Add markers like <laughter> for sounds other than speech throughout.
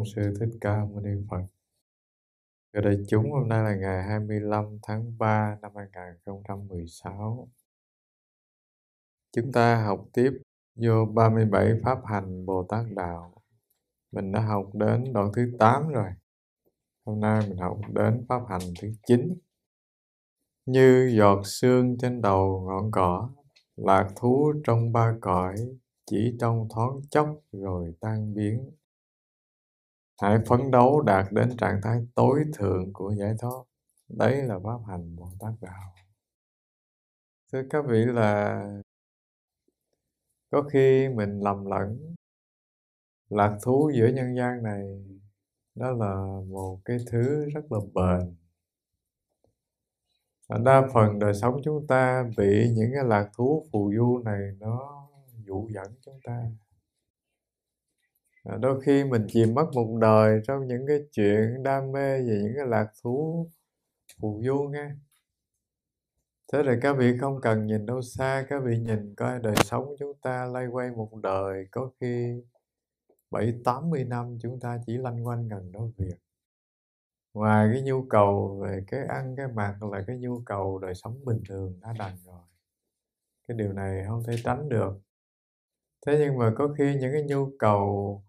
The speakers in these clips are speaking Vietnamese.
Bổn Sư Thích Ca Mâu Ni Phật. Thưa đại chúng, hôm nay là ngày 25 tháng 3 năm 2016. Chúng ta học tiếp vô 37 Pháp Hành Bồ Tát Đạo. Mình đã học đến đoạn thứ 8 rồi. Hôm nay mình học đến Pháp Hành thứ 9. Như giọt sương trên đầu ngọn cỏ, lạc thú trong ba cõi, chỉ trong thoáng chốc rồi tan biến Hãy phấn đấu đạt đến trạng thái tối thượng của giải thoát. Đấy là pháp hành Bồ Tát Đạo. Thưa các vị là có khi mình lầm lẫn lạc thú giữa nhân gian này đó là một cái thứ rất là bền đa phần đời sống chúng ta bị những cái lạc thú phù du này nó dụ dẫn chúng ta đôi khi mình chìm mất một đời trong những cái chuyện đam mê và những cái lạc thú phù du nghe thế thì các vị không cần nhìn đâu xa các vị nhìn coi đời sống chúng ta lay quay một đời có khi bảy tám mươi năm chúng ta chỉ lanh quanh gần đó việc ngoài cái nhu cầu về cái ăn cái mặc là cái nhu cầu đời sống bình thường đã đành rồi cái điều này không thể tránh được thế nhưng mà có khi những cái nhu cầu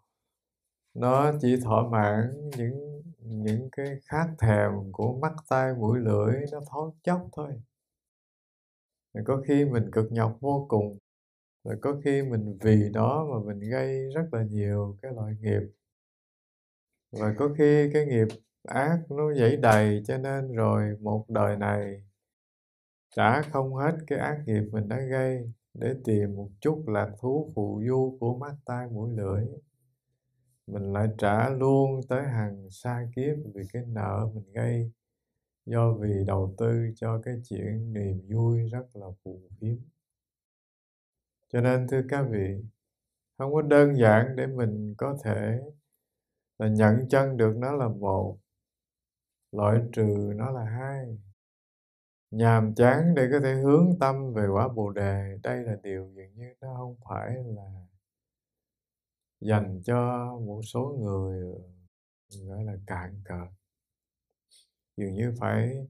nó chỉ thỏa mãn những những cái khát thèm của mắt tai mũi lưỡi nó thoáng chóc thôi rồi có khi mình cực nhọc vô cùng rồi có khi mình vì đó mà mình gây rất là nhiều cái loại nghiệp và có khi cái nghiệp ác nó dẫy đầy cho nên rồi một đời này trả không hết cái ác nghiệp mình đã gây để tìm một chút lạc thú phù du của mắt tai mũi lưỡi mình lại trả luôn tới hàng xa kiếp vì cái nợ mình gây do vì đầu tư cho cái chuyện niềm vui rất là phù phiếm cho nên thưa các vị không có đơn giản để mình có thể là nhận chân được nó là một loại trừ nó là hai nhàm chán để có thể hướng tâm về quả bồ đề đây là điều dường như nó không phải là dành cho một số người gọi là cạn cợt dường như phải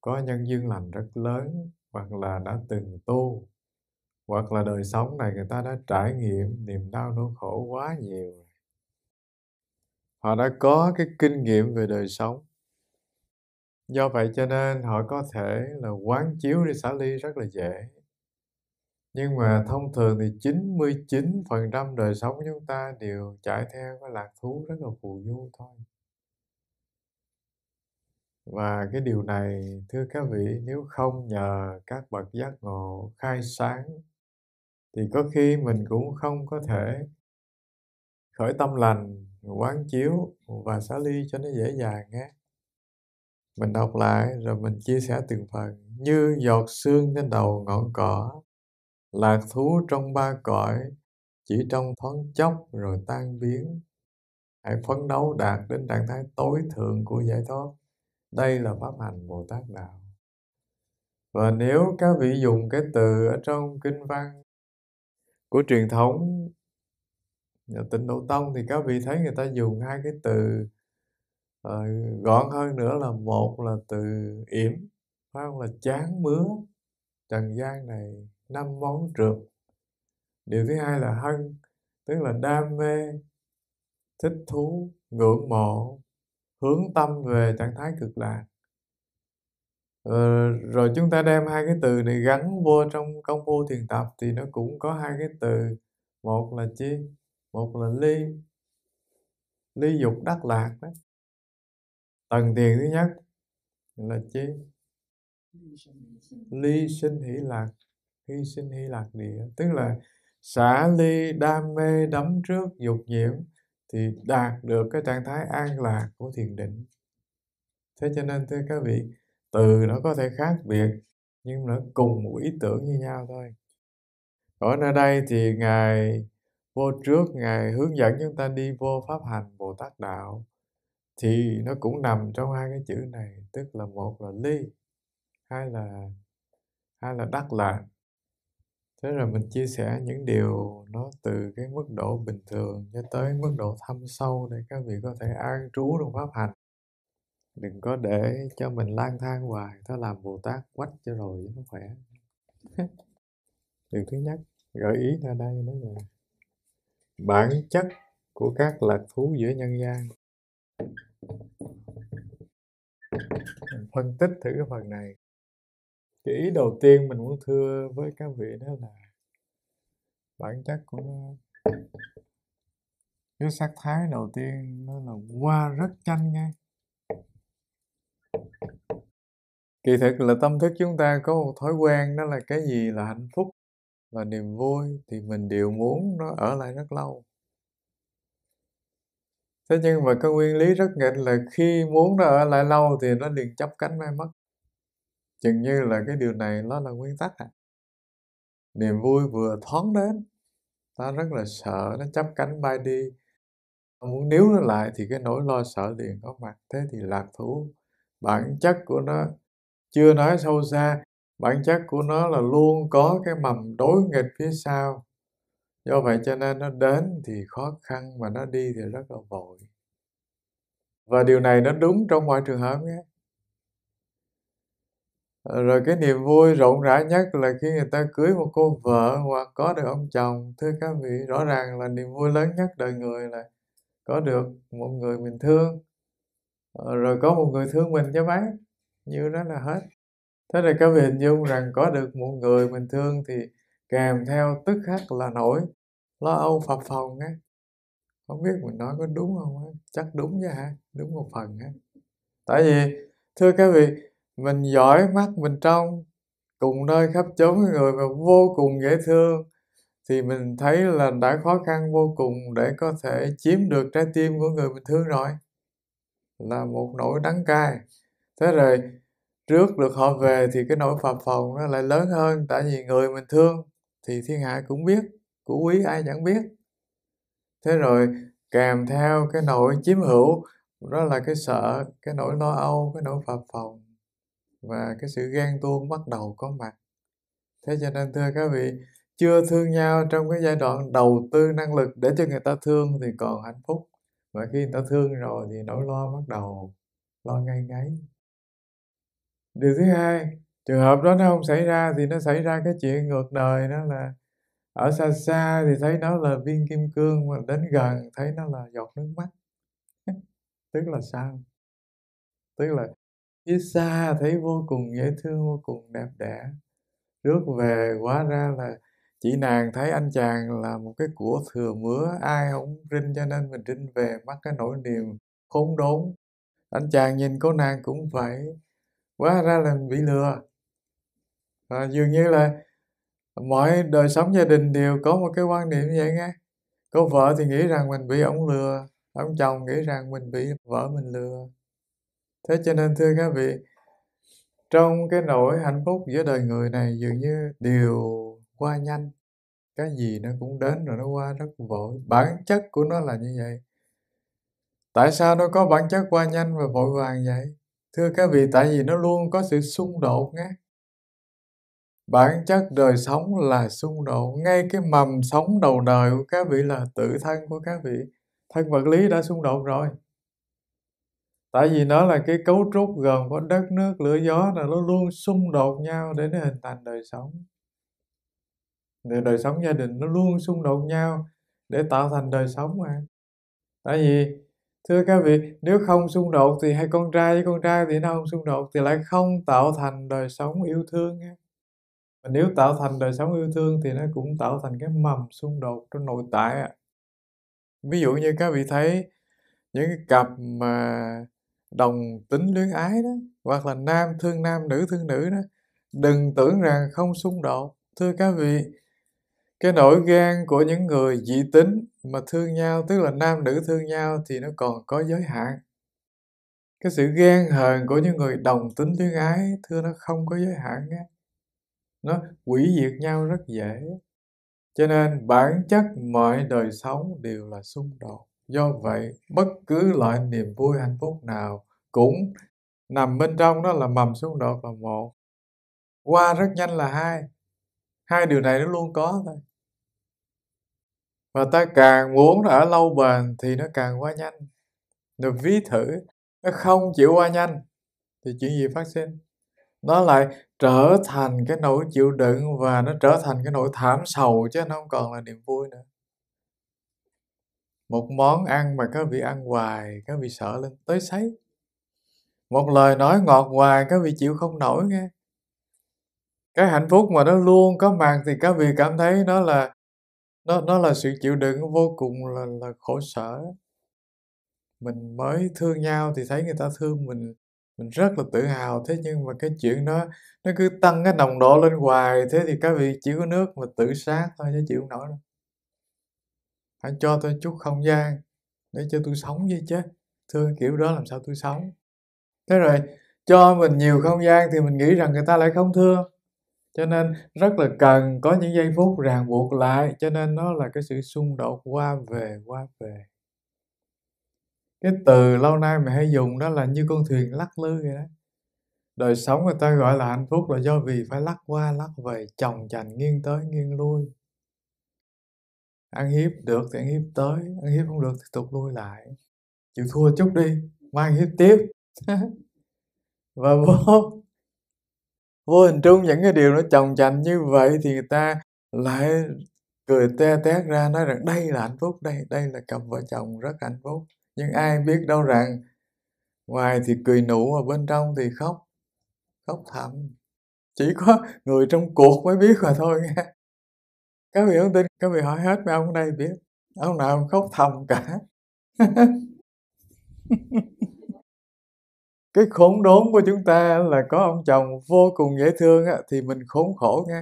có nhân duyên lành rất lớn hoặc là đã từng tu hoặc là đời sống này người ta đã trải nghiệm niềm đau nỗi khổ quá nhiều họ đã có cái kinh nghiệm về đời sống do vậy cho nên họ có thể là quán chiếu đi xả ly rất là dễ nhưng mà thông thường thì 99% đời sống chúng ta đều chạy theo cái lạc thú rất là phù du thôi và cái điều này thưa các vị nếu không nhờ các bậc giác ngộ khai sáng thì có khi mình cũng không có thể khởi tâm lành quán chiếu và xá ly cho nó dễ dàng nhé mình đọc lại rồi mình chia sẻ từng phần như giọt sương trên đầu ngọn cỏ lạc thú trong ba cõi chỉ trong thoáng chốc rồi tan biến hãy phấn đấu đạt đến trạng thái tối thượng của giải thoát đây là pháp hành bồ tát đạo và nếu các vị dùng cái từ ở trong kinh văn của truyền thống tịnh độ tông thì các vị thấy người ta dùng hai cái từ uh, gọn hơn nữa là một là từ yểm phải không là chán mứa trần gian này năm món trượt điều thứ hai là hân tức là đam mê thích thú ngưỡng mộ hướng tâm về trạng thái cực lạc ờ, rồi chúng ta đem hai cái từ này gắn vô trong công phu thiền tập thì nó cũng có hai cái từ một là chi một là ly ly dục đắc lạc đó tầng tiền thứ nhất là chi ly sinh hỷ lạc hy sinh hy lạc địa tức là xả ly đam mê đắm trước dục nhiễm thì đạt được cái trạng thái an lạc của thiền định thế cho nên thưa các vị từ nó có thể khác biệt nhưng nó cùng một ý tưởng như nhau thôi ở nơi đây thì ngài vô trước ngài hướng dẫn chúng ta đi vô pháp hành bồ tát đạo thì nó cũng nằm trong hai cái chữ này tức là một là ly hai là hai là đắc lạc thế là mình chia sẻ những điều nó từ cái mức độ bình thường cho tới mức độ thâm sâu để các vị có thể an trú trong pháp hành đừng có để cho mình lang thang hoài ta làm bồ tát quách cho rồi nó khỏe <laughs> điều thứ nhất gợi ý ra đây đó là bản chất của các lạc thú giữa nhân gian mình phân tích thử cái phần này cái ý đầu tiên mình muốn thưa với các vị đó là bản chất của nó cái sắc thái đầu tiên nó là qua rất nhanh ngay kỳ thực là tâm thức chúng ta có một thói quen đó là cái gì là hạnh phúc là niềm vui thì mình đều muốn nó ở lại rất lâu thế nhưng mà cái nguyên lý rất nghịch là khi muốn nó ở lại lâu thì nó liền chấp cánh bay mất chừng như là cái điều này nó là nguyên tắc à niềm vui vừa thoáng đến ta rất là sợ nó chắp cánh bay đi muốn níu nó lại thì cái nỗi lo sợ liền có mặt thế thì lạc thú bản chất của nó chưa nói sâu xa bản chất của nó là luôn có cái mầm đối nghịch phía sau do vậy cho nên nó đến thì khó khăn mà nó đi thì rất là vội và điều này nó đúng trong mọi trường hợp nhé rồi cái niềm vui rộng rãi nhất là khi người ta cưới một cô vợ hoặc có được ông chồng thưa các vị rõ ràng là niềm vui lớn nhất đời người là có được một người mình thương ờ, rồi có một người thương mình cho mấy như đó là hết thế là các vị hình dung rằng có được một người mình thương thì kèm theo tức khắc là nổi lo âu phập phòng á không biết mình nói có đúng không á chắc đúng chứ ha đúng một phần á tại vì thưa các vị mình giỏi mắt mình trong cùng nơi khắp chốn người mà vô cùng dễ thương thì mình thấy là đã khó khăn vô cùng để có thể chiếm được trái tim của người mình thương rồi là một nỗi đắng cay thế rồi trước được họ về thì cái nỗi phập phòng nó lại lớn hơn tại vì người mình thương thì thiên hạ cũng biết của quý ai chẳng biết thế rồi kèm theo cái nỗi chiếm hữu đó là cái sợ cái nỗi lo âu cái nỗi phập phòng và cái sự ghen tuông bắt đầu có mặt thế cho nên thưa các vị chưa thương nhau trong cái giai đoạn đầu tư năng lực để cho người ta thương thì còn hạnh phúc mà khi người ta thương rồi thì nỗi lo bắt đầu lo ngay ngáy điều thứ hai trường hợp đó nó không xảy ra thì nó xảy ra cái chuyện ngược đời đó là ở xa xa thì thấy nó là viên kim cương mà đến gần thấy nó là giọt nước mắt <laughs> tức là sao tức là phía xa thấy vô cùng dễ thương vô cùng đẹp đẽ rước về quá ra là chị nàng thấy anh chàng là một cái của thừa mứa ai không rinh cho nên mình rinh về mắc cái nỗi niềm khốn đốn anh chàng nhìn cô nàng cũng vậy quá ra là bị lừa và dường như là mọi đời sống gia đình đều có một cái quan điểm như vậy nghe cô vợ thì nghĩ rằng mình bị ông lừa ông chồng nghĩ rằng mình bị vợ mình lừa thế cho nên thưa các vị trong cái nỗi hạnh phúc giữa đời người này dường như điều qua nhanh cái gì nó cũng đến rồi nó qua rất vội bản chất của nó là như vậy tại sao nó có bản chất qua nhanh và vội vàng vậy thưa các vị tại vì nó luôn có sự xung đột nhé bản chất đời sống là xung đột ngay cái mầm sống đầu đời của các vị là tự thân của các vị thân vật lý đã xung đột rồi tại vì nó là cái cấu trúc gồm có đất nước lửa gió là nó luôn xung đột nhau để nó hình thành đời sống để đời sống gia đình nó luôn xung đột nhau để tạo thành đời sống mà tại vì thưa các vị nếu không xung đột thì hai con trai với con trai thì nó không xung đột thì lại không tạo thành đời sống yêu thương mà nếu tạo thành đời sống yêu thương thì nó cũng tạo thành cái mầm xung đột trong nội tại ví dụ như các vị thấy những cái cặp mà đồng tính luyến ái đó hoặc là nam thương nam nữ thương nữ đó đừng tưởng rằng không xung đột thưa các vị cái nỗi ghen của những người dị tính mà thương nhau tức là nam nữ thương nhau thì nó còn có giới hạn cái sự ghen hờn của những người đồng tính luyến ái thưa nó không có giới hạn nhé nó quỷ diệt nhau rất dễ cho nên bản chất mọi đời sống đều là xung đột Do vậy, bất cứ loại niềm vui hạnh phúc nào cũng nằm bên trong đó là mầm xuống đột là một. Qua rất nhanh là hai. Hai điều này nó luôn có thôi. Và ta càng muốn ở lâu bền thì nó càng quá nhanh. Được ví thử, nó không chịu qua nhanh thì chuyện gì phát sinh? Nó lại trở thành cái nỗi chịu đựng và nó trở thành cái nỗi thảm sầu chứ nó không còn là niềm vui nữa một món ăn mà các vị ăn hoài các vị sợ lên tới sấy một lời nói ngọt hoài các vị chịu không nổi nghe cái hạnh phúc mà nó luôn có mặt thì các vị cảm thấy nó là nó nó là sự chịu đựng vô cùng là là khổ sở mình mới thương nhau thì thấy người ta thương mình mình rất là tự hào thế nhưng mà cái chuyện đó nó cứ tăng cái nồng độ lên hoài thế thì các vị chỉ có nước mà tự sát thôi chứ chịu không nổi đâu hãy cho tôi chút không gian để cho tôi sống với chứ thương kiểu đó làm sao tôi sống thế rồi cho mình nhiều không gian thì mình nghĩ rằng người ta lại không thương cho nên rất là cần có những giây phút ràng buộc lại cho nên nó là cái sự xung đột qua về qua về cái từ lâu nay mình hay dùng đó là như con thuyền lắc lư vậy đó đời sống người ta gọi là hạnh phúc là do vì phải lắc qua lắc về chồng chành nghiêng tới nghiêng lui ăn hiếp được thì ăn hiếp tới ăn hiếp không được thì tục lui lại chịu thua chút đi mà hiếp tiếp <laughs> và vô vô hình trung những cái điều nó chồng chành như vậy thì người ta lại cười te tét ra nói rằng đây là hạnh phúc đây đây là cặp vợ chồng rất hạnh phúc nhưng ai biết đâu rằng ngoài thì cười nụ mà bên trong thì khóc khóc thầm chỉ có người trong cuộc mới biết mà thôi nghe các vị không tin các vị hỏi hết mấy ông đây biết ông nào khóc thầm cả <laughs> cái khốn đốn của chúng ta là có ông chồng vô cùng dễ thương á, thì mình khốn khổ nghe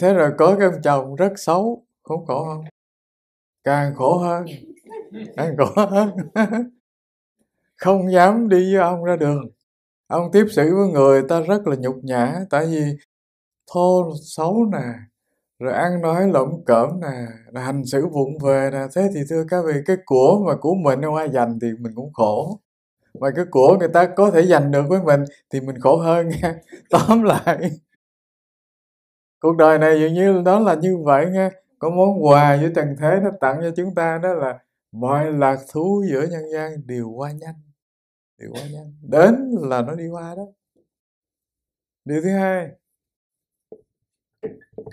thế rồi có cái ông chồng rất xấu khốn khổ không càng khổ hơn càng khổ hơn <laughs> không dám đi với ông ra đường ông tiếp xử với người ta rất là nhục nhã tại vì thô xấu nè rồi ăn nói lỗng cỡm nè rồi hành xử vụng về nè thế thì thưa các vị cái của mà của mình không ai dành thì mình cũng khổ mà cái của người ta có thể dành được với mình thì mình khổ hơn nha <laughs> tóm lại cuộc đời này dường như đó là như vậy nha có món quà giữa trần thế nó tặng cho chúng ta đó là mọi lạc thú giữa nhân gian đều qua nhanh đều qua nhanh đến là nó đi qua đó điều thứ hai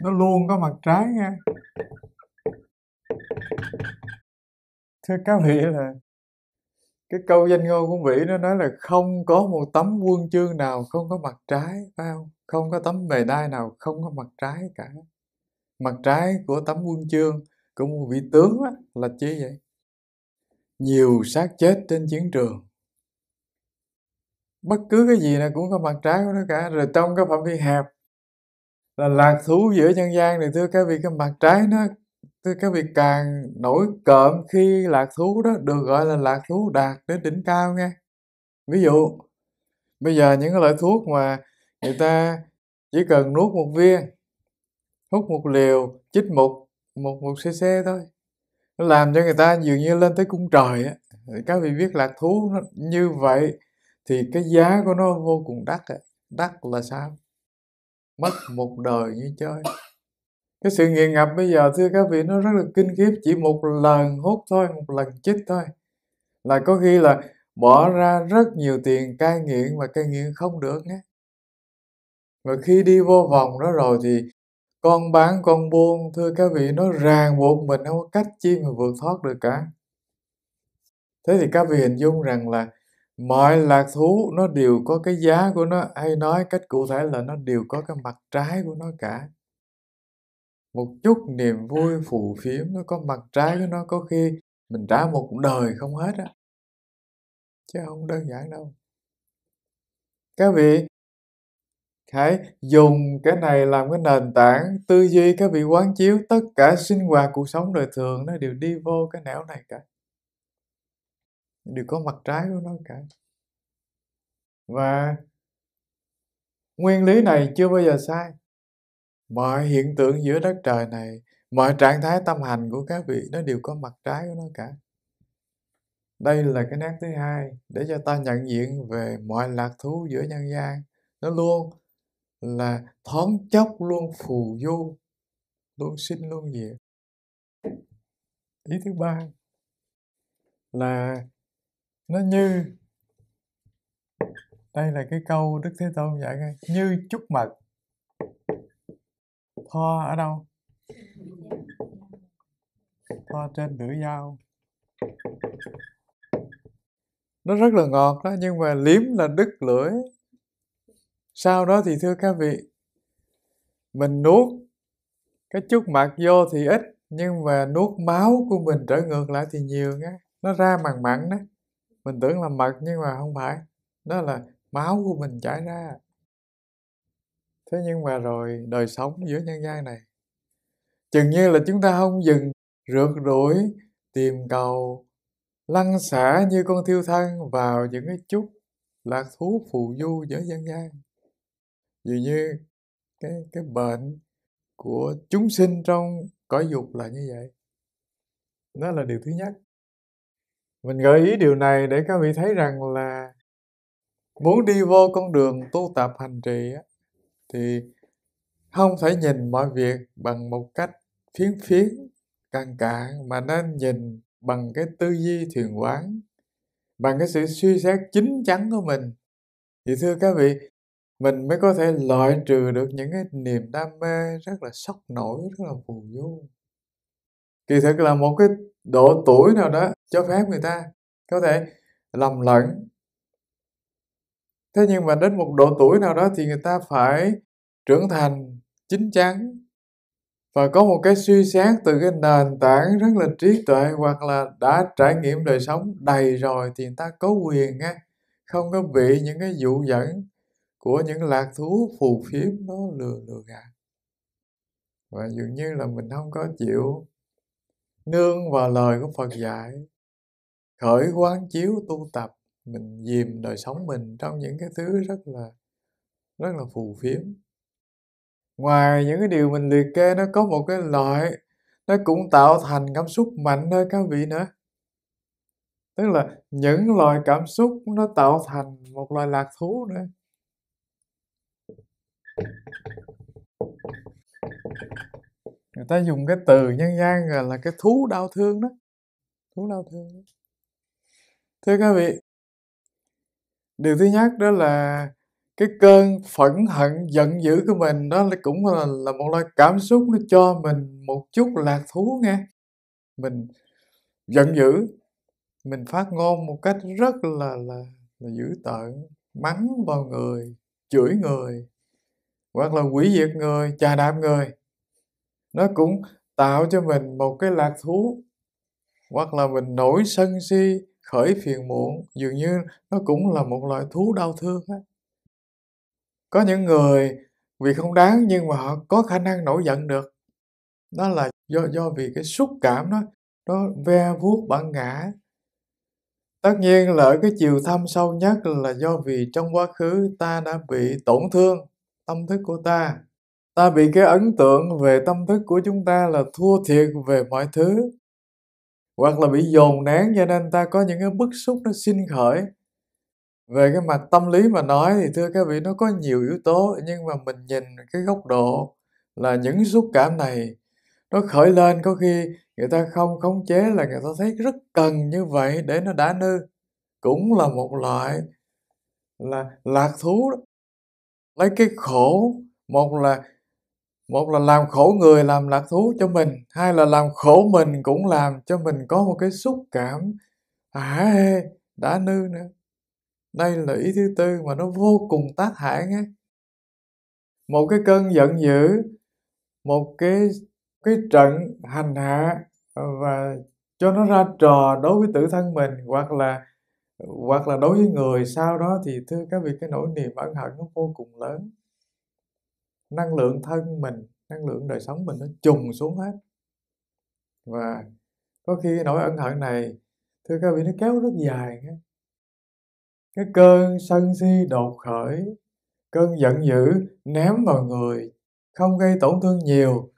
nó luôn có mặt trái nha thưa các vị là cái câu danh ngôn của vị nó nói là không có một tấm quân chương nào không có mặt trái phải không không có tấm bề đai nào không có mặt trái cả mặt trái của tấm quân chương của một vị tướng á, là chi vậy nhiều xác chết trên chiến trường bất cứ cái gì là cũng có mặt trái của nó cả rồi trong cái phạm vi hẹp là lạc thú giữa nhân gian thì thưa các vị cái mặt trái nó thưa các vị càng nổi cộm khi lạc thú đó được gọi là lạc thú đạt đến đỉnh cao nghe ví dụ bây giờ những cái loại thuốc mà người ta chỉ cần nuốt một viên hút một liều chích một một một cc thôi nó làm cho người ta dường như lên tới cung trời á các vị biết lạc thú nó như vậy thì cái giá của nó vô cùng đắt đắt là sao mất một đời như chơi cái sự nghiện ngập bây giờ thưa các vị nó rất là kinh khiếp chỉ một lần hút thôi một lần chích thôi là có khi là bỏ ra rất nhiều tiền cai nghiện mà cai nghiện không được nhé và khi đi vô vòng đó rồi thì con bán con buôn thưa các vị nó ràng buộc mình không có cách chi mà vượt thoát được cả thế thì các vị hình dung rằng là mọi lạc thú nó đều có cái giá của nó hay nói cách cụ thể là nó đều có cái mặt trái của nó cả một chút niềm vui phù phiếm nó có mặt trái của nó có khi mình trả một đời không hết á chứ không đơn giản đâu các vị hãy dùng cái này làm cái nền tảng tư duy các vị quán chiếu tất cả sinh hoạt cuộc sống đời thường nó đều đi vô cái nẻo này cả đều có mặt trái của nó cả và nguyên lý này chưa bao giờ sai mọi hiện tượng giữa đất trời này mọi trạng thái tâm hành của các vị nó đều có mặt trái của nó cả đây là cái nét thứ hai để cho ta nhận diện về mọi lạc thú giữa nhân gian nó luôn là thoáng chốc luôn phù du luôn sinh luôn diệt ý thứ ba là nó như đây là cái câu đức thế tôn dạy ngay như chút mật thoa ở đâu thoa trên lưỡi dao nó rất là ngọt đó nhưng mà liếm là đứt lưỡi sau đó thì thưa các vị mình nuốt cái chút mật vô thì ít nhưng mà nuốt máu của mình trở ngược lại thì nhiều nghe nó ra màng mặn đó mình tưởng là mật nhưng mà không phải đó là máu của mình chảy ra thế nhưng mà rồi đời sống giữa nhân gian này chừng như là chúng ta không dừng rượt đuổi tìm cầu lăn xả như con thiêu thân vào những cái chút lạc thú phù du giữa dân gian dường như cái cái bệnh của chúng sinh trong cõi dục là như vậy đó là điều thứ nhất mình gợi ý điều này để các vị thấy rằng là muốn đi vô con đường tu tập hành trì thì không phải nhìn mọi việc bằng một cách phiến phiến căng cạn mà nên nhìn bằng cái tư duy thiền quán bằng cái sự suy xét chính chắn của mình thì thưa các vị mình mới có thể loại trừ được những cái niềm đam mê rất là sốc nổi rất là phù du kỳ thực là một cái độ tuổi nào đó cho phép người ta có thể lầm lẫn thế nhưng mà đến một độ tuổi nào đó thì người ta phải trưởng thành chín chắn và có một cái suy xét từ cái nền tảng rất là trí tuệ hoặc là đã trải nghiệm đời sống đầy rồi thì người ta có quyền nghe, không có bị những cái dụ dẫn của những lạc thú phù phiếm nó lừa lừa gạt và dường như là mình không có chịu nương vào lời của phật dạy khởi quán chiếu tu tập mình dìm đời sống mình trong những cái thứ rất là rất là phù phiếm ngoài những cái điều mình liệt kê nó có một cái loại nó cũng tạo thành cảm xúc mạnh nơi các vị nữa tức là những loại cảm xúc nó tạo thành một loại lạc thú nữa người ta dùng cái từ nhân gian gọi là cái thú đau thương đó thú đau thương đó. thưa các vị điều thứ nhất đó là cái cơn phẫn hận giận dữ của mình đó là cũng là, là một loại cảm xúc nó cho mình một chút lạc thú nghe mình giận dữ mình phát ngôn một cách rất là là, là dữ tợn mắng vào người chửi người hoặc là quỷ diệt người chà đạp người nó cũng tạo cho mình một cái lạc thú hoặc là mình nổi sân si khởi phiền muộn dường như nó cũng là một loại thú đau thương á có những người vì không đáng nhưng mà họ có khả năng nổi giận được đó là do do vì cái xúc cảm đó nó ve vuốt bản ngã tất nhiên là ở cái chiều thâm sâu nhất là do vì trong quá khứ ta đã bị tổn thương tâm thức của ta ta bị cái ấn tượng về tâm thức của chúng ta là thua thiệt về mọi thứ hoặc là bị dồn nén cho nên ta có những cái bức xúc nó sinh khởi về cái mặt tâm lý mà nói thì thưa các vị nó có nhiều yếu tố nhưng mà mình nhìn cái góc độ là những xúc cảm này nó khởi lên có khi người ta không khống chế là người ta thấy rất cần như vậy để nó đã nư cũng là một loại là lạc thú đó. lấy cái khổ một là một là làm khổ người làm lạc thú cho mình hai là làm khổ mình cũng làm cho mình có một cái xúc cảm à hê đã nư nữa đây là ý thứ tư mà nó vô cùng tác hại ấy một cái cơn giận dữ một cái cái trận hành hạ ờ, và cho nó ra trò đối với tự thân mình hoặc là hoặc là đối với người sau đó thì thưa các vị cái nỗi niềm ân hận nó vô cùng lớn năng lượng thân mình năng lượng đời sống mình nó trùng xuống hết và có khi nỗi ân hận này thưa các vị nó kéo rất dài cái cơn sân si đột khởi cơn giận dữ ném vào người không gây tổn thương nhiều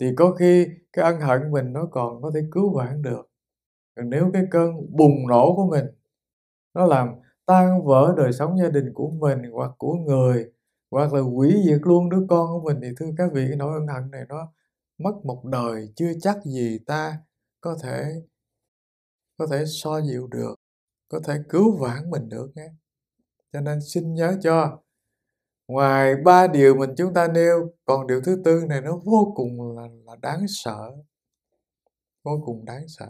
thì có khi cái ân hận mình nó còn có thể cứu vãn được còn nếu cái cơn bùng nổ của mình nó làm tan vỡ đời sống gia đình của mình hoặc của người hoặc là quỷ diệt luôn đứa con của mình thì thưa các vị cái nỗi ân hận này nó mất một đời chưa chắc gì ta có thể có thể so dịu được có thể cứu vãn mình được nhé cho nên xin nhớ cho ngoài ba điều mình chúng ta nêu còn điều thứ tư này nó vô cùng là, là đáng sợ vô cùng đáng sợ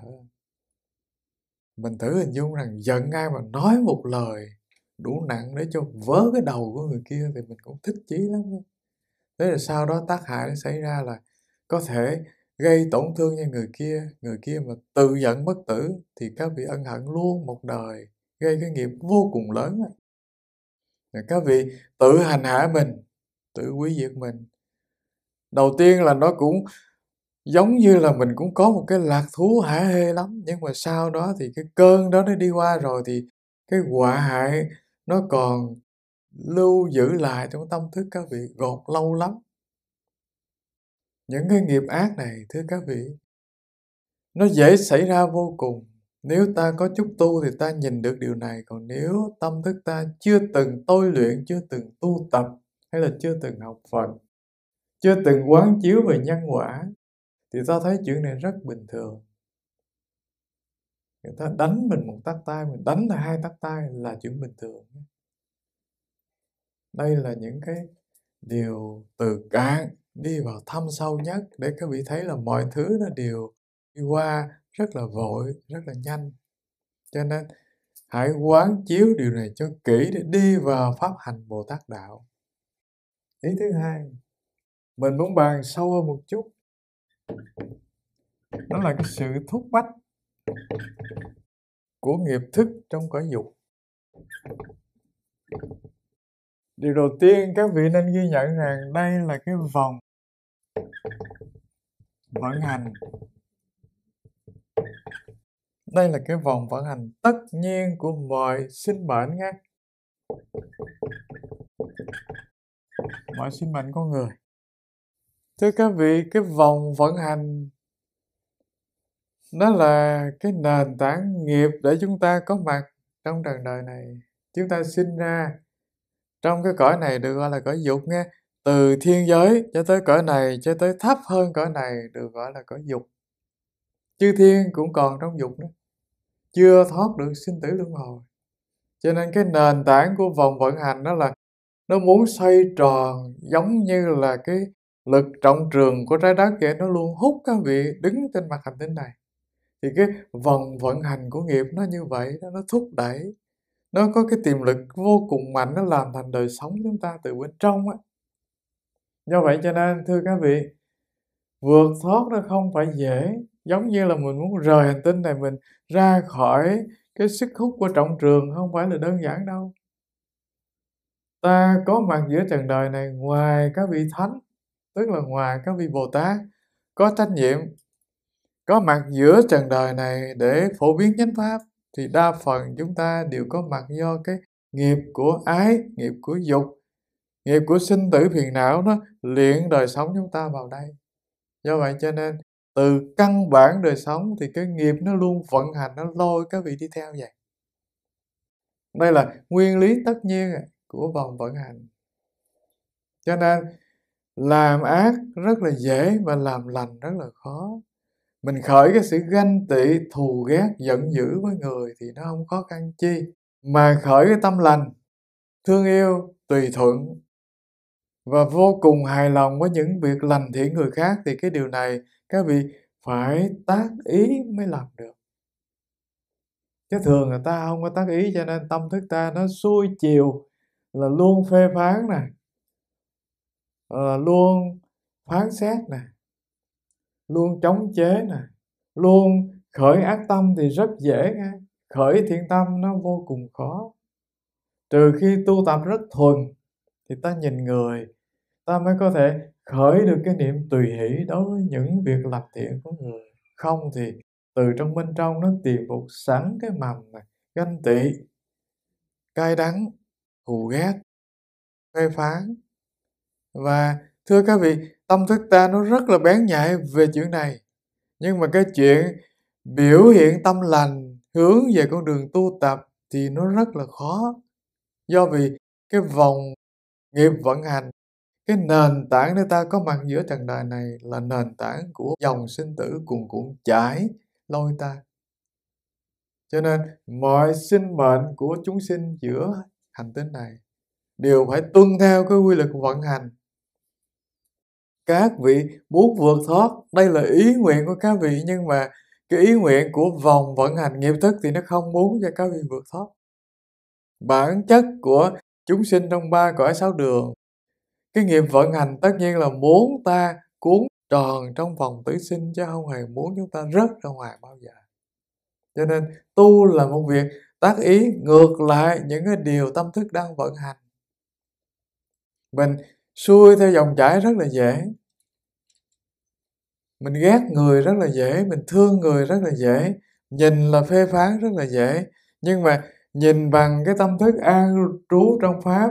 mình thử hình dung rằng giận ai mà nói một lời đủ nặng để cho vớ cái đầu của người kia thì mình cũng thích chí lắm thế là sau đó tác hại nó xảy ra là có thể gây tổn thương cho người kia người kia mà tự giận bất tử thì các vị ân hận luôn một đời gây cái nghiệp vô cùng lớn các vị tự hành hạ mình tự quý diệt mình đầu tiên là nó cũng giống như là mình cũng có một cái lạc thú hả hê lắm nhưng mà sau đó thì cái cơn đó nó đi qua rồi thì cái quả hại nó còn lưu giữ lại trong tâm thức các vị gọt lâu lắm những cái nghiệp ác này thưa các vị nó dễ xảy ra vô cùng nếu ta có chút tu thì ta nhìn được điều này còn nếu tâm thức ta chưa từng tôi luyện chưa từng tu tập hay là chưa từng học phật chưa từng quán chiếu về nhân quả thì ta thấy chuyện này rất bình thường người ta đánh mình một tắt tay mình đánh là hai tắt tay là chuyện bình thường đây là những cái điều từ cạn đi vào thăm sâu nhất để các vị thấy là mọi thứ nó đều đi qua rất là vội rất là nhanh cho nên hãy quán chiếu điều này cho kỹ để đi vào pháp hành bồ tát đạo ý thứ hai mình muốn bàn sâu hơn một chút đó là cái sự thúc bách của nghiệp thức trong cõi dục điều đầu tiên các vị nên ghi nhận rằng đây là cái vòng vận hành đây là cái vòng vận hành tất nhiên của mọi sinh mệnh nhé mọi sinh mệnh con người thưa các vị cái vòng vận hành nó là cái nền tảng nghiệp để chúng ta có mặt trong trần đời này chúng ta sinh ra trong cái cõi này được gọi là cõi dục nghe từ thiên giới cho tới cõi này cho tới thấp hơn cõi này được gọi là cõi dục chư thiên cũng còn trong dục nữa chưa thoát được sinh tử luân hồi cho nên cái nền tảng của vòng vận hành đó là nó muốn xoay tròn giống như là cái lực trọng trường của trái đất vậy nó luôn hút các vị đứng trên mặt hành tinh này thì cái vòng vận hành của nghiệp nó như vậy đó, nó thúc đẩy nó có cái tiềm lực vô cùng mạnh nó làm thành đời sống chúng ta từ bên trong á do vậy cho nên thưa các vị vượt thoát nó không phải dễ giống như là mình muốn rời hành tinh này mình ra khỏi cái sức hút của trọng trường không phải là đơn giản đâu ta có mặt giữa trần đời này ngoài các vị thánh tức là ngoài các vị bồ tát có trách nhiệm có mặt giữa trần đời này để phổ biến chánh pháp thì đa phần chúng ta đều có mặt do cái nghiệp của ái nghiệp của dục nghiệp của sinh tử phiền não nó luyện đời sống chúng ta vào đây do vậy cho nên từ căn bản đời sống thì cái nghiệp nó luôn vận hành nó lôi các vị đi theo vậy đây là nguyên lý tất nhiên của vòng vận hành cho nên làm ác rất là dễ và làm lành rất là khó mình khởi cái sự ganh tị thù ghét giận dữ với người thì nó không khó khăn chi mà khởi cái tâm lành thương yêu tùy thuận và vô cùng hài lòng với những việc lành thiện người khác thì cái điều này các vị phải tác ý mới làm được chứ thường người ta không có tác ý cho nên tâm thức ta nó xuôi chiều là luôn phê phán nè là luôn phán xét nè luôn chống chế nè luôn khởi ác tâm thì rất dễ nghe khởi thiện tâm nó vô cùng khó trừ khi tu tập rất thuần thì ta nhìn người ta mới có thể khởi được cái niệm tùy hỷ đối với những việc làm thiện của người không thì từ trong bên trong nó tìm phục sẵn cái mầm này ganh tị cay đắng thù ghét phê phán và thưa các vị tâm thức ta nó rất là bén nhạy về chuyện này nhưng mà cái chuyện biểu hiện tâm lành hướng về con đường tu tập thì nó rất là khó do vì cái vòng nghiệp vận hành cái nền tảng nơi ta có mặt giữa trần đời này là nền tảng của dòng sinh tử cuồn cuộn chảy lôi ta cho nên mọi sinh mệnh của chúng sinh giữa hành tinh này đều phải tuân theo cái quy luật vận hành các vị muốn vượt thoát đây là ý nguyện của các vị nhưng mà cái ý nguyện của vòng vận hành nghiệp thức thì nó không muốn cho các vị vượt thoát bản chất của chúng sinh trong ba cõi sáu đường cái nghiệp vận hành tất nhiên là muốn ta cuốn tròn trong vòng tử sinh chứ không hề muốn chúng ta rớt ra ngoài bao giờ cho nên tu là một việc tác ý ngược lại những cái điều tâm thức đang vận hành mình xuôi theo dòng chảy rất là dễ mình ghét người rất là dễ mình thương người rất là dễ nhìn là phê phán rất là dễ nhưng mà nhìn bằng cái tâm thức an trú trong pháp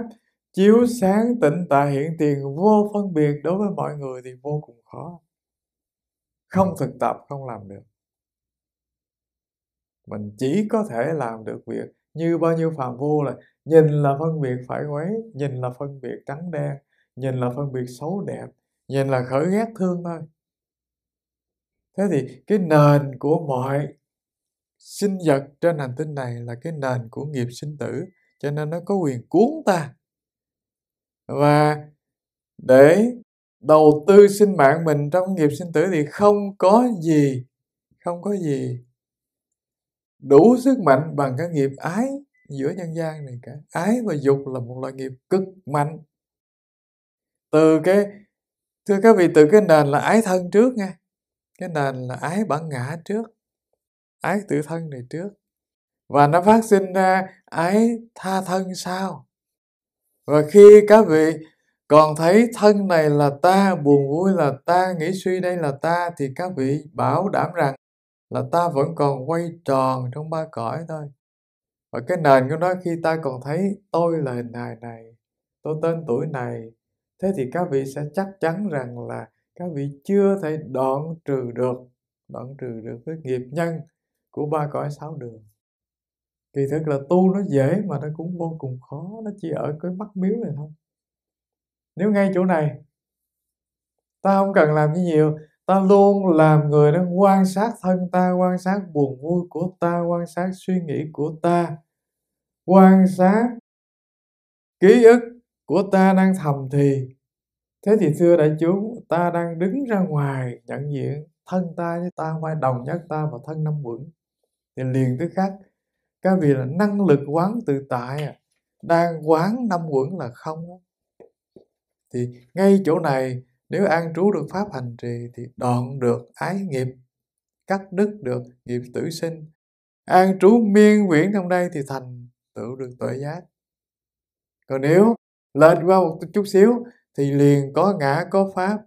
chiếu sáng tịnh tại hiện tiền vô phân biệt đối với mọi người thì vô cùng khó không thực tập không làm được mình chỉ có thể làm được việc như bao nhiêu phàm vô là nhìn là phân biệt phải quấy nhìn là phân biệt trắng đen nhìn là phân biệt xấu đẹp nhìn là khởi ghét thương thôi thế thì cái nền của mọi sinh vật trên hành tinh này là cái nền của nghiệp sinh tử cho nên nó có quyền cuốn ta và để đầu tư sinh mạng mình trong nghiệp sinh tử thì không có gì không có gì đủ sức mạnh bằng cái nghiệp ái giữa nhân gian này cả ái và dục là một loại nghiệp cực mạnh từ cái thưa các vị từ cái nền là ái thân trước nghe cái nền là ái bản ngã trước ái tự thân này trước và nó phát sinh ra ái tha thân sau và khi các vị còn thấy thân này là ta buồn vui là ta nghĩ suy đây là ta thì các vị bảo đảm rằng là ta vẫn còn quay tròn trong ba cõi thôi và cái nền của nó khi ta còn thấy tôi là hình hài này tôi tên tuổi này thế thì các vị sẽ chắc chắn rằng là các vị chưa thể đoạn trừ được đoạn trừ được cái nghiệp nhân của ba cõi sáu đường kỳ thực là tu nó dễ mà nó cũng vô cùng khó nó chỉ ở cái mắt miếu này thôi nếu ngay chỗ này ta không cần làm gì nhiều ta luôn làm người đang quan sát thân ta quan sát buồn vui của ta quan sát suy nghĩ của ta quan sát ký ức của ta đang thầm thì thế thì thưa đại chúng ta đang đứng ra ngoài nhận diện thân ta với ta phải đồng nhất ta và thân năm quẩn thì liền thứ khác cái vì là năng lực quán tự tại à, đang quán năm quẩn là không thì ngay chỗ này nếu an trú được pháp hành trì thì đoạn được ái nghiệp cắt đứt được nghiệp tử sinh an trú miên viễn trong đây thì thành tựu được tội giác còn nếu lên qua một chút xíu thì liền có ngã có pháp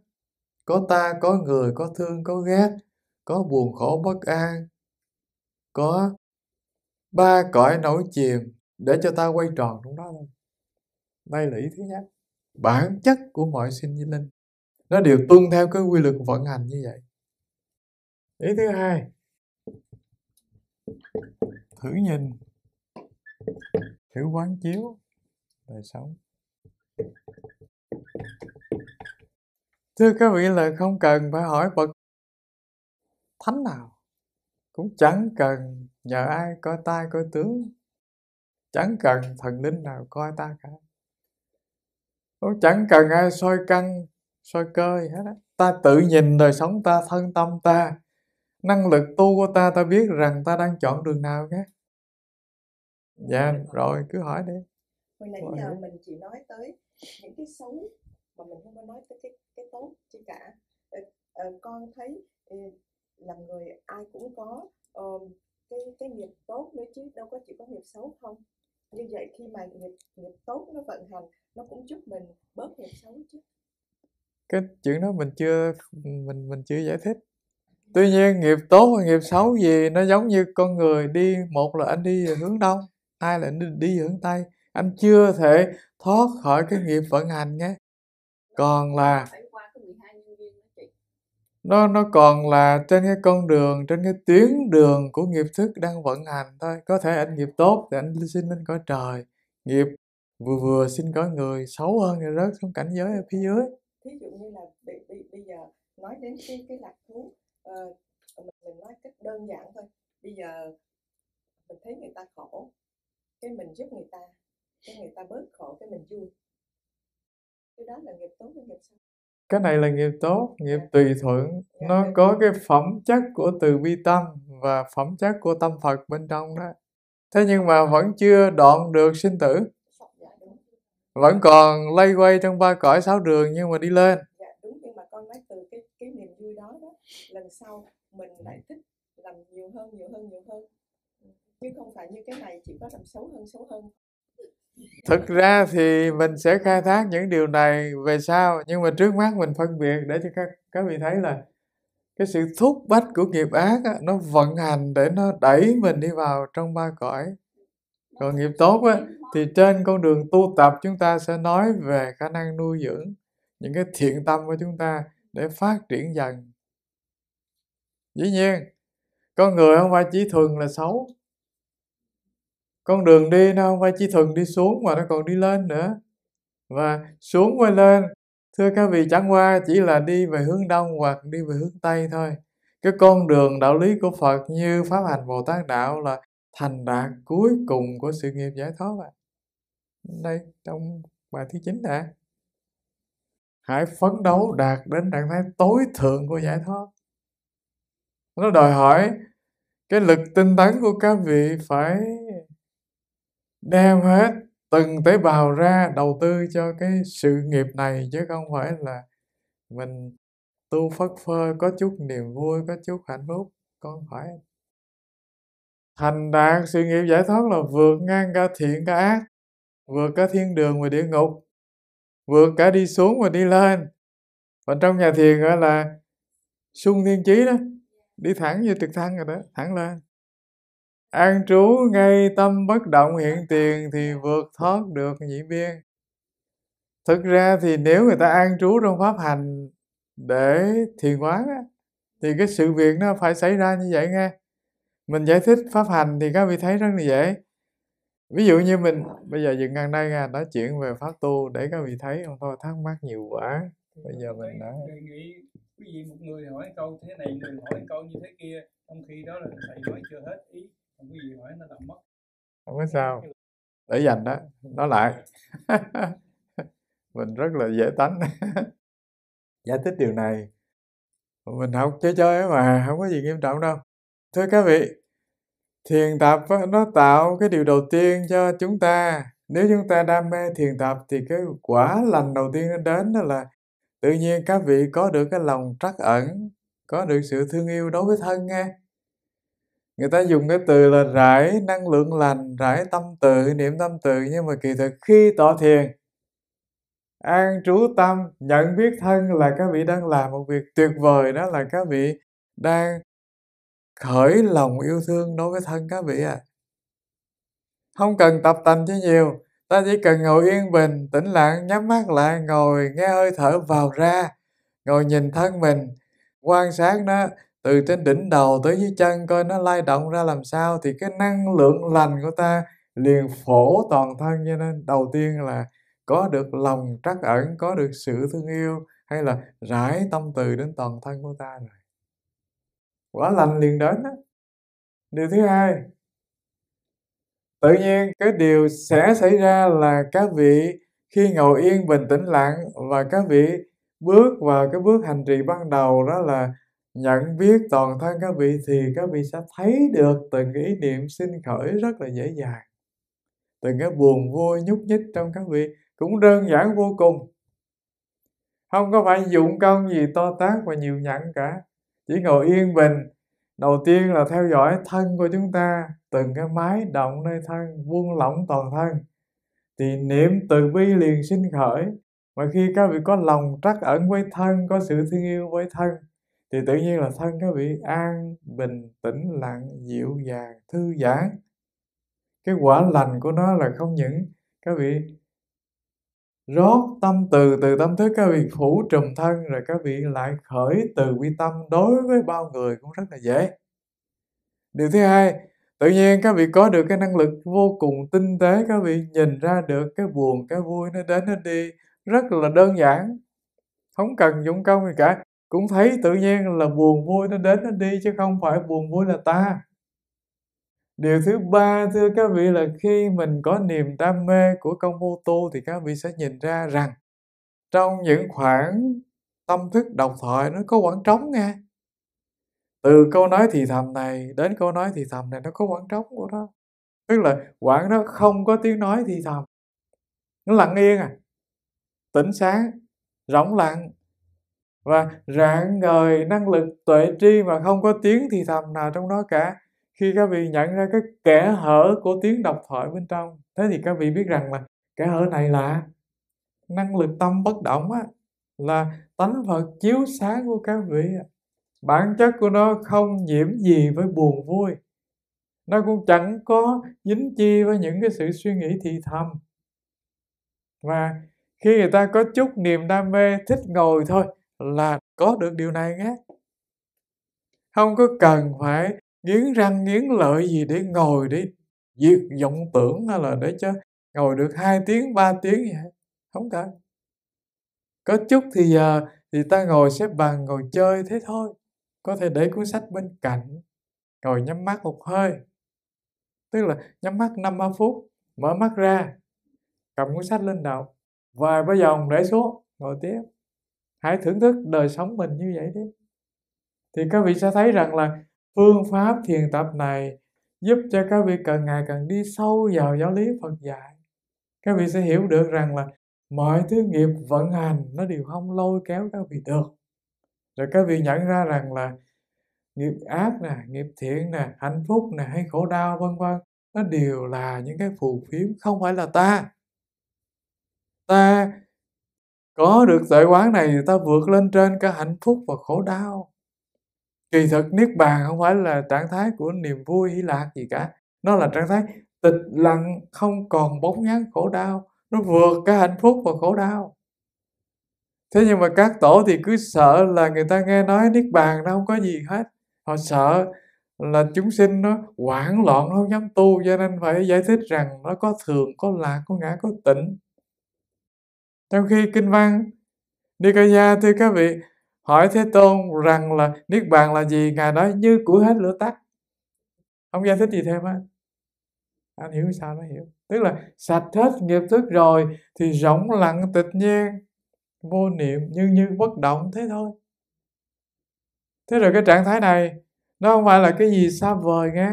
có ta có người có thương có ghét có buồn khổ bất an có ba cõi nổi chìm để cho ta quay tròn trong đó thôi đây là ý thứ nhất bản chất của mọi sinh linh nó đều tuân theo cái quy luật vận hành như vậy ý thứ hai thử nhìn thử quán chiếu đời sống thưa các vị là không cần phải hỏi bậc thánh nào cũng chẳng cần nhờ ai coi tai coi tướng chẳng cần thần linh nào coi ta cả cũng chẳng cần ai soi căn soi cơ gì hết á ta tự nhìn đời sống ta thân tâm ta năng lực tu của ta ta biết rằng ta đang chọn đường nào nhé dạ, dạ vâng. rồi cứ hỏi đi hồi nãy giờ mình chỉ nói tới những cái xấu mà mình không có nói tới cái cái tốt chứ cả ờ, ờ, con thấy ừ, là người ai cũng có cái cái nghiệp tốt nữa chứ đâu có chỉ có nghiệp xấu không như vậy khi mà nghiệp nghiệp tốt nó vận hành nó cũng giúp mình bớt nghiệp xấu chứ cái chuyện đó mình chưa mình mình chưa giải thích ừ. tuy nhiên nghiệp tốt và nghiệp xấu gì nó giống như con người đi một là anh đi về hướng đông hai là anh đi, đi về hướng tây anh chưa thể thoát khỏi cái nghiệp vận hành nhé còn là nó nó còn là trên cái con đường trên cái tuyến đường của nghiệp thức đang vận hành thôi có thể anh nghiệp tốt thì anh xin lên cõi trời nghiệp vừa vừa xin có người xấu hơn thì rớt xuống cảnh giới ở phía dưới ví dụ như là bây, bây, bây giờ nói đến cái cái lạc thú uh, mình, mình nói cách đơn giản thôi bây giờ mình thấy người ta khổ cái mình giúp người ta cái người ta bớt khổ cái mình vui cái đó là nghiệp tốt hay nghiệp xấu cái này là nghiệp tốt nghiệp dạ. tùy thuận dạ, nó dạ. có cái phẩm chất của từ bi tâm và phẩm chất của tâm phật bên trong đó thế nhưng mà vẫn chưa đoạn được sinh tử vẫn còn lay quay trong ba cõi sáu đường nhưng mà đi lên dạ đúng nhưng mà con nói từ cái cái niềm vui đó đó lần sau mình lại thích làm nhiều hơn nhiều hơn nhiều hơn chứ không phải như cái này chỉ có làm xấu hơn xấu hơn thực ra thì mình sẽ khai thác những điều này về sau nhưng mà trước mắt mình phân biệt để cho các các vị thấy là cái sự thúc bách của nghiệp ác á, nó vận hành để nó đẩy mình đi vào trong ba cõi còn nghiệp tốt á, thì trên con đường tu tập chúng ta sẽ nói về khả năng nuôi dưỡng những cái thiện tâm của chúng ta để phát triển dần dĩ nhiên con người không phải chỉ thường là xấu con đường đi nó không phải chỉ thường đi xuống mà nó còn đi lên nữa và xuống quay lên thưa các vị chẳng qua chỉ là đi về hướng đông hoặc đi về hướng tây thôi cái con đường đạo lý của phật như pháp hành bồ tát đạo là thành đạt cuối cùng của sự nghiệp giải thoát à. đây trong bài thứ chín nè hãy phấn đấu đạt đến trạng thái tối thượng của giải thoát nó đòi hỏi cái lực tinh tấn của các vị phải đem hết từng tế bào ra đầu tư cho cái sự nghiệp này chứ không phải là mình tu phất phơ có chút niềm vui có chút hạnh phúc con phải thành đạt sự nghiệp giải thoát là vượt ngang cả thiện cả ác vượt cả thiên đường và địa ngục vượt cả đi xuống và đi lên và trong nhà thiền gọi là sung thiên chí đó đi thẳng như trực thăng rồi đó thẳng lên an trú ngay tâm bất động hiện tiền thì vượt thoát được nhị biên thực ra thì nếu người ta an trú trong pháp hành để thiền quán á, thì cái sự việc nó phải xảy ra như vậy nghe mình giải thích pháp hành thì các vị thấy rất là dễ ví dụ như mình bây giờ dừng ngang đây nha nói chuyện về pháp tu để các vị thấy không thôi thắc mắc nhiều quá bây giờ mình đã đề nghị quý vị một người hỏi câu thế này người hỏi câu như thế kia trong khi đó là thầy nói chưa hết ý không có gì hỏi nó làm mất không có sao để dành đó nó dạ. lại <laughs> mình rất là dễ tánh <laughs> giải thích điều này mình học chơi chơi mà không có gì nghiêm trọng đâu thưa các vị thiền tập nó tạo cái điều đầu tiên cho chúng ta nếu chúng ta đam mê thiền tập thì cái quả lành đầu tiên nó đến đó là tự nhiên các vị có được cái lòng trắc ẩn có được sự thương yêu đối với thân nghe người ta dùng cái từ là rải năng lượng lành rải tâm từ niệm tâm từ nhưng mà kỳ thực khi tọa thiền an trú tâm nhận biết thân là các vị đang làm một việc tuyệt vời đó là các vị đang khởi lòng yêu thương đối với thân các vị à không cần tập tành chứ nhiều ta chỉ cần ngồi yên bình tĩnh lặng nhắm mắt lại ngồi nghe hơi thở vào ra ngồi nhìn thân mình quan sát nó từ trên đỉnh đầu tới dưới chân coi nó lay động ra làm sao thì cái năng lượng lành của ta liền phổ toàn thân cho nên đầu tiên là có được lòng trắc ẩn có được sự thương yêu hay là rải tâm từ đến toàn thân của ta rồi quả lành liền đến đó. điều thứ hai tự nhiên cái điều sẽ xảy ra là các vị khi ngồi yên bình tĩnh lặng và các vị bước vào cái bước hành trì ban đầu đó là nhận biết toàn thân các vị thì các vị sẽ thấy được từng ý niệm sinh khởi rất là dễ dàng từng cái buồn vui nhúc nhích trong các vị cũng đơn giản vô cùng không có phải dụng công gì to tát và nhiều nhận cả chỉ ngồi yên bình đầu tiên là theo dõi thân của chúng ta từng cái máy động nơi thân buông lỏng toàn thân thì niệm từ bi liền sinh khởi mà khi các vị có lòng trắc ẩn với thân có sự thương yêu với thân thì tự nhiên là thân nó bị an bình tĩnh lặng dịu dàng thư giãn cái quả lành của nó là không những các vị rót tâm từ từ tâm thức các vị phủ trùm thân rồi các vị lại khởi từ quy tâm đối với bao người cũng rất là dễ điều thứ hai tự nhiên các vị có được cái năng lực vô cùng tinh tế các vị nhìn ra được cái buồn cái vui nó đến nó đi rất là đơn giản không cần dụng công gì cả cũng thấy tự nhiên là buồn vui nó đến nó đi chứ không phải buồn vui là ta điều thứ ba thưa các vị là khi mình có niềm đam mê của công vô tu thì các vị sẽ nhìn ra rằng trong những khoảng tâm thức đồng thời nó có khoảng trống nghe từ câu nói thì thầm này đến câu nói thì thầm này nó có khoảng trống của nó tức là quãng nó không có tiếng nói thì thầm nó lặng yên à tỉnh sáng rỗng lặng và rạng ngời năng lực tuệ tri mà không có tiếng thì thầm nào trong đó cả khi các vị nhận ra cái kẻ hở của tiếng độc thoại bên trong thế thì các vị biết rằng là kẻ hở này là năng lực tâm bất động á là tánh phật chiếu sáng của các vị bản chất của nó không nhiễm gì với buồn vui nó cũng chẳng có dính chi với những cái sự suy nghĩ thì thầm và khi người ta có chút niềm đam mê thích ngồi thôi là có được điều này nhé không có cần phải nghiến răng nghiến lợi gì để ngồi để diệt vọng tưởng hay là để cho ngồi được hai tiếng ba tiếng vậy không cần có chút thì giờ à, thì ta ngồi xếp bằng ngồi chơi thế thôi có thể để cuốn sách bên cạnh ngồi nhắm mắt một hơi tức là nhắm mắt 5 phút mở mắt ra cầm cuốn sách lên đầu vài bây giờ để xuống ngồi tiếp hãy thưởng thức đời sống mình như vậy đi thì các vị sẽ thấy rằng là phương pháp thiền tập này giúp cho các vị càng ngày càng đi sâu vào giáo lý Phật dạy các vị sẽ hiểu được rằng là mọi thứ nghiệp vận hành nó đều không lôi kéo các vị được rồi các vị nhận ra rằng là nghiệp ác nè nghiệp thiện nè hạnh phúc nè hay khổ đau vân vân nó đều là những cái phù phiếm không phải là ta ta có được giải quán này ta vượt lên trên cả hạnh phúc và khổ đau. Kỳ thực Niết Bàn không phải là trạng thái của niềm vui hy lạc gì cả. Nó là trạng thái tịch lặng không còn bóng dáng khổ đau. Nó vượt cả hạnh phúc và khổ đau. Thế nhưng mà các tổ thì cứ sợ là người ta nghe nói Niết Bàn nó không có gì hết. Họ sợ là chúng sinh nó hoảng loạn nó không dám tu cho nên phải giải thích rằng nó có thường có lạc có ngã có tỉnh trong khi kinh văn Nikaya thưa các vị hỏi Thế Tôn rằng là Niết Bàn là gì? Ngài nói như củi hết lửa tắt. Không giải thích gì thêm á Anh hiểu sao nó hiểu. Tức là sạch hết nghiệp thức rồi thì rỗng lặng tịch nhiên vô niệm như như bất động thế thôi. Thế rồi cái trạng thái này nó không phải là cái gì xa vời nghe.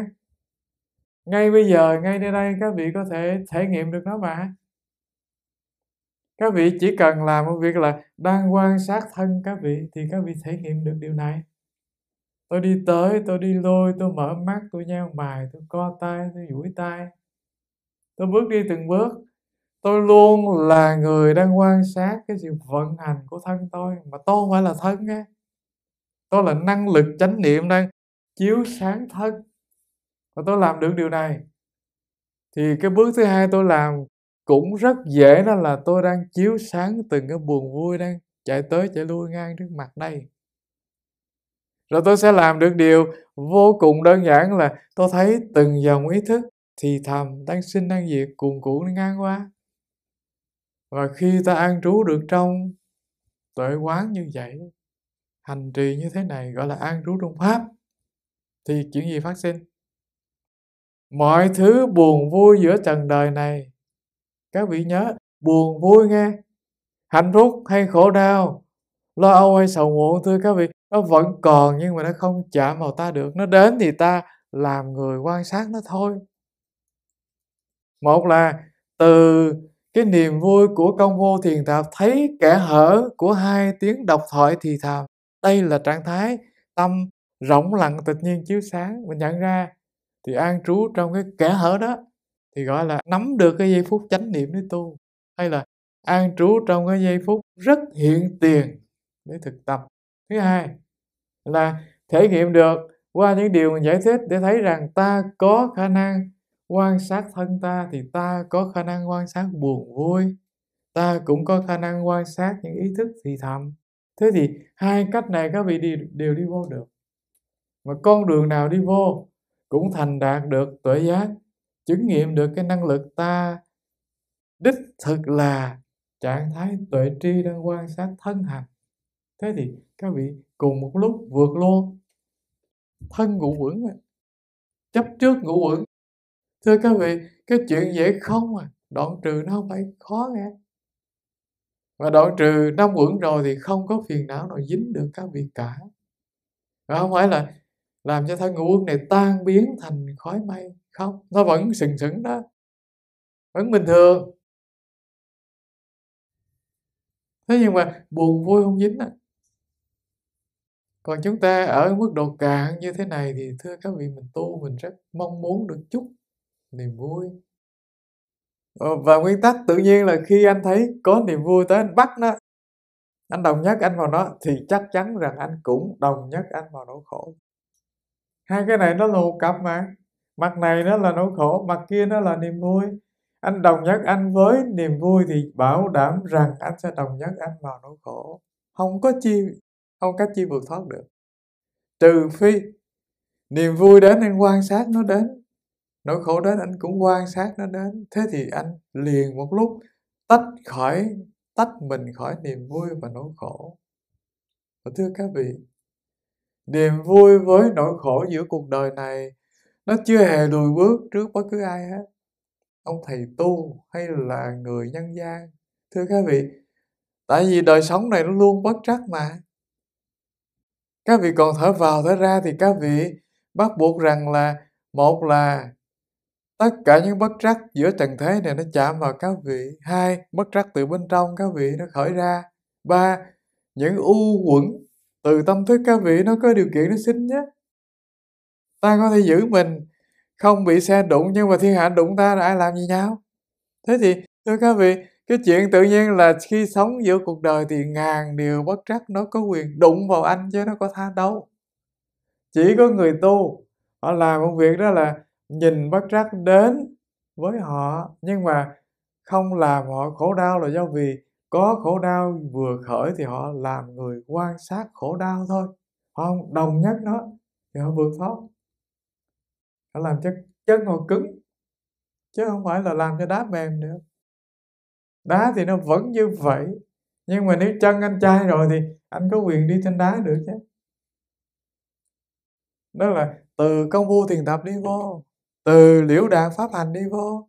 Ngay bây giờ, ngay nơi đây các vị có thể thể nghiệm được nó mà các vị chỉ cần làm một việc là đang quan sát thân các vị thì các vị thể nghiệm được điều này tôi đi tới tôi đi lôi tôi mở mắt tôi nheo mày tôi co tay tôi duỗi tay tôi bước đi từng bước tôi luôn là người đang quan sát cái sự vận hành của thân tôi mà tôi không phải là thân á tôi là năng lực chánh niệm đang chiếu sáng thân và tôi làm được điều này thì cái bước thứ hai tôi làm cũng rất dễ đó là tôi đang chiếu sáng từng cái buồn vui đang chạy tới chạy lui ngang trước mặt đây rồi tôi sẽ làm được điều vô cùng đơn giản là tôi thấy từng dòng ý thức thì thầm đang sinh đang diệt cuồn cuộn ngang qua và khi ta an trú được trong tuệ quán như vậy hành trì như thế này gọi là an trú trong pháp thì chuyện gì phát sinh mọi thứ buồn vui giữa trần đời này các vị nhớ buồn vui nghe hạnh phúc hay khổ đau lo âu hay sầu muộn thưa các vị nó vẫn còn nhưng mà nó không chạm vào ta được nó đến thì ta làm người quan sát nó thôi một là từ cái niềm vui của công vô thiền thập thấy kẻ hở của hai tiếng độc thoại thì thầm đây là trạng thái tâm rỗng lặng tự nhiên chiếu sáng mình nhận ra thì an trú trong cái kẻ hở đó thì gọi là nắm được cái giây phút chánh niệm để tu hay là an trú trong cái giây phút rất hiện tiền để thực tập thứ hai là thể nghiệm được qua những điều mình giải thích để thấy rằng ta có khả năng quan sát thân ta thì ta có khả năng quan sát buồn vui ta cũng có khả năng quan sát những ý thức thì thầm thế thì hai cách này các vị đều, đều đi vô được mà con đường nào đi vô cũng thành đạt được tuệ giác chứng nghiệm được cái năng lực ta đích thực là trạng thái tuệ tri đang quan sát thân hành thế thì các vị cùng một lúc vượt luôn thân ngũ quẩn chấp trước ngũ quẩn thưa các vị cái chuyện dễ không à đoạn trừ nó không phải khó nghe và đoạn trừ năm quẩn rồi thì không có phiền não nào dính được các vị cả và không phải là làm cho thân ngũ quẩn này tan biến thành khói mây không nó vẫn sừng sững đó vẫn bình thường thế nhưng mà buồn vui không dính á còn chúng ta ở mức độ cạn như thế này thì thưa các vị mình tu mình rất mong muốn được chút niềm vui ờ, và nguyên tắc tự nhiên là khi anh thấy có niềm vui tới anh bắt nó anh đồng nhất anh vào nó thì chắc chắn rằng anh cũng đồng nhất anh vào nỗi khổ hai cái này nó là một cặp mà mặt này nó là nỗi khổ mặt kia nó là niềm vui anh đồng nhất anh với niềm vui thì bảo đảm rằng anh sẽ đồng nhất anh vào nỗi khổ không có chi không cách chi vượt thoát được trừ phi niềm vui đến anh quan sát nó đến nỗi khổ đến anh cũng quan sát nó đến thế thì anh liền một lúc tách khỏi tách mình khỏi niềm vui và nỗi khổ và thưa các vị niềm vui với nỗi khổ giữa cuộc đời này nó chưa hề lùi bước trước bất cứ ai hết ông thầy tu hay là người nhân gian thưa các vị tại vì đời sống này nó luôn bất trắc mà các vị còn thở vào thở ra thì các vị bắt buộc rằng là một là tất cả những bất trắc giữa trần thế này nó chạm vào các vị hai bất trắc từ bên trong các vị nó khởi ra ba những u quẩn từ tâm thức các vị nó có điều kiện nó sinh nhé ta có thể giữ mình không bị xe đụng nhưng mà thiên hạ đụng ta là ai làm gì nhau thế thì thưa các vị cái chuyện tự nhiên là khi sống giữa cuộc đời thì ngàn điều bất trắc nó có quyền đụng vào anh chứ nó có tha đâu chỉ có người tu họ làm một việc đó là nhìn bất trắc đến với họ nhưng mà không làm họ khổ đau là do vì có khổ đau vừa khởi thì họ làm người quan sát khổ đau thôi họ không đồng nhất nó thì họ vượt thoát nó làm cho chân họ cứng chứ không phải là làm cho đá mềm nữa đá thì nó vẫn như vậy nhưng mà nếu chân anh chai rồi thì anh có quyền đi trên đá được chứ đó là từ công phu thiền tập đi vô từ liễu đạt pháp hành đi vô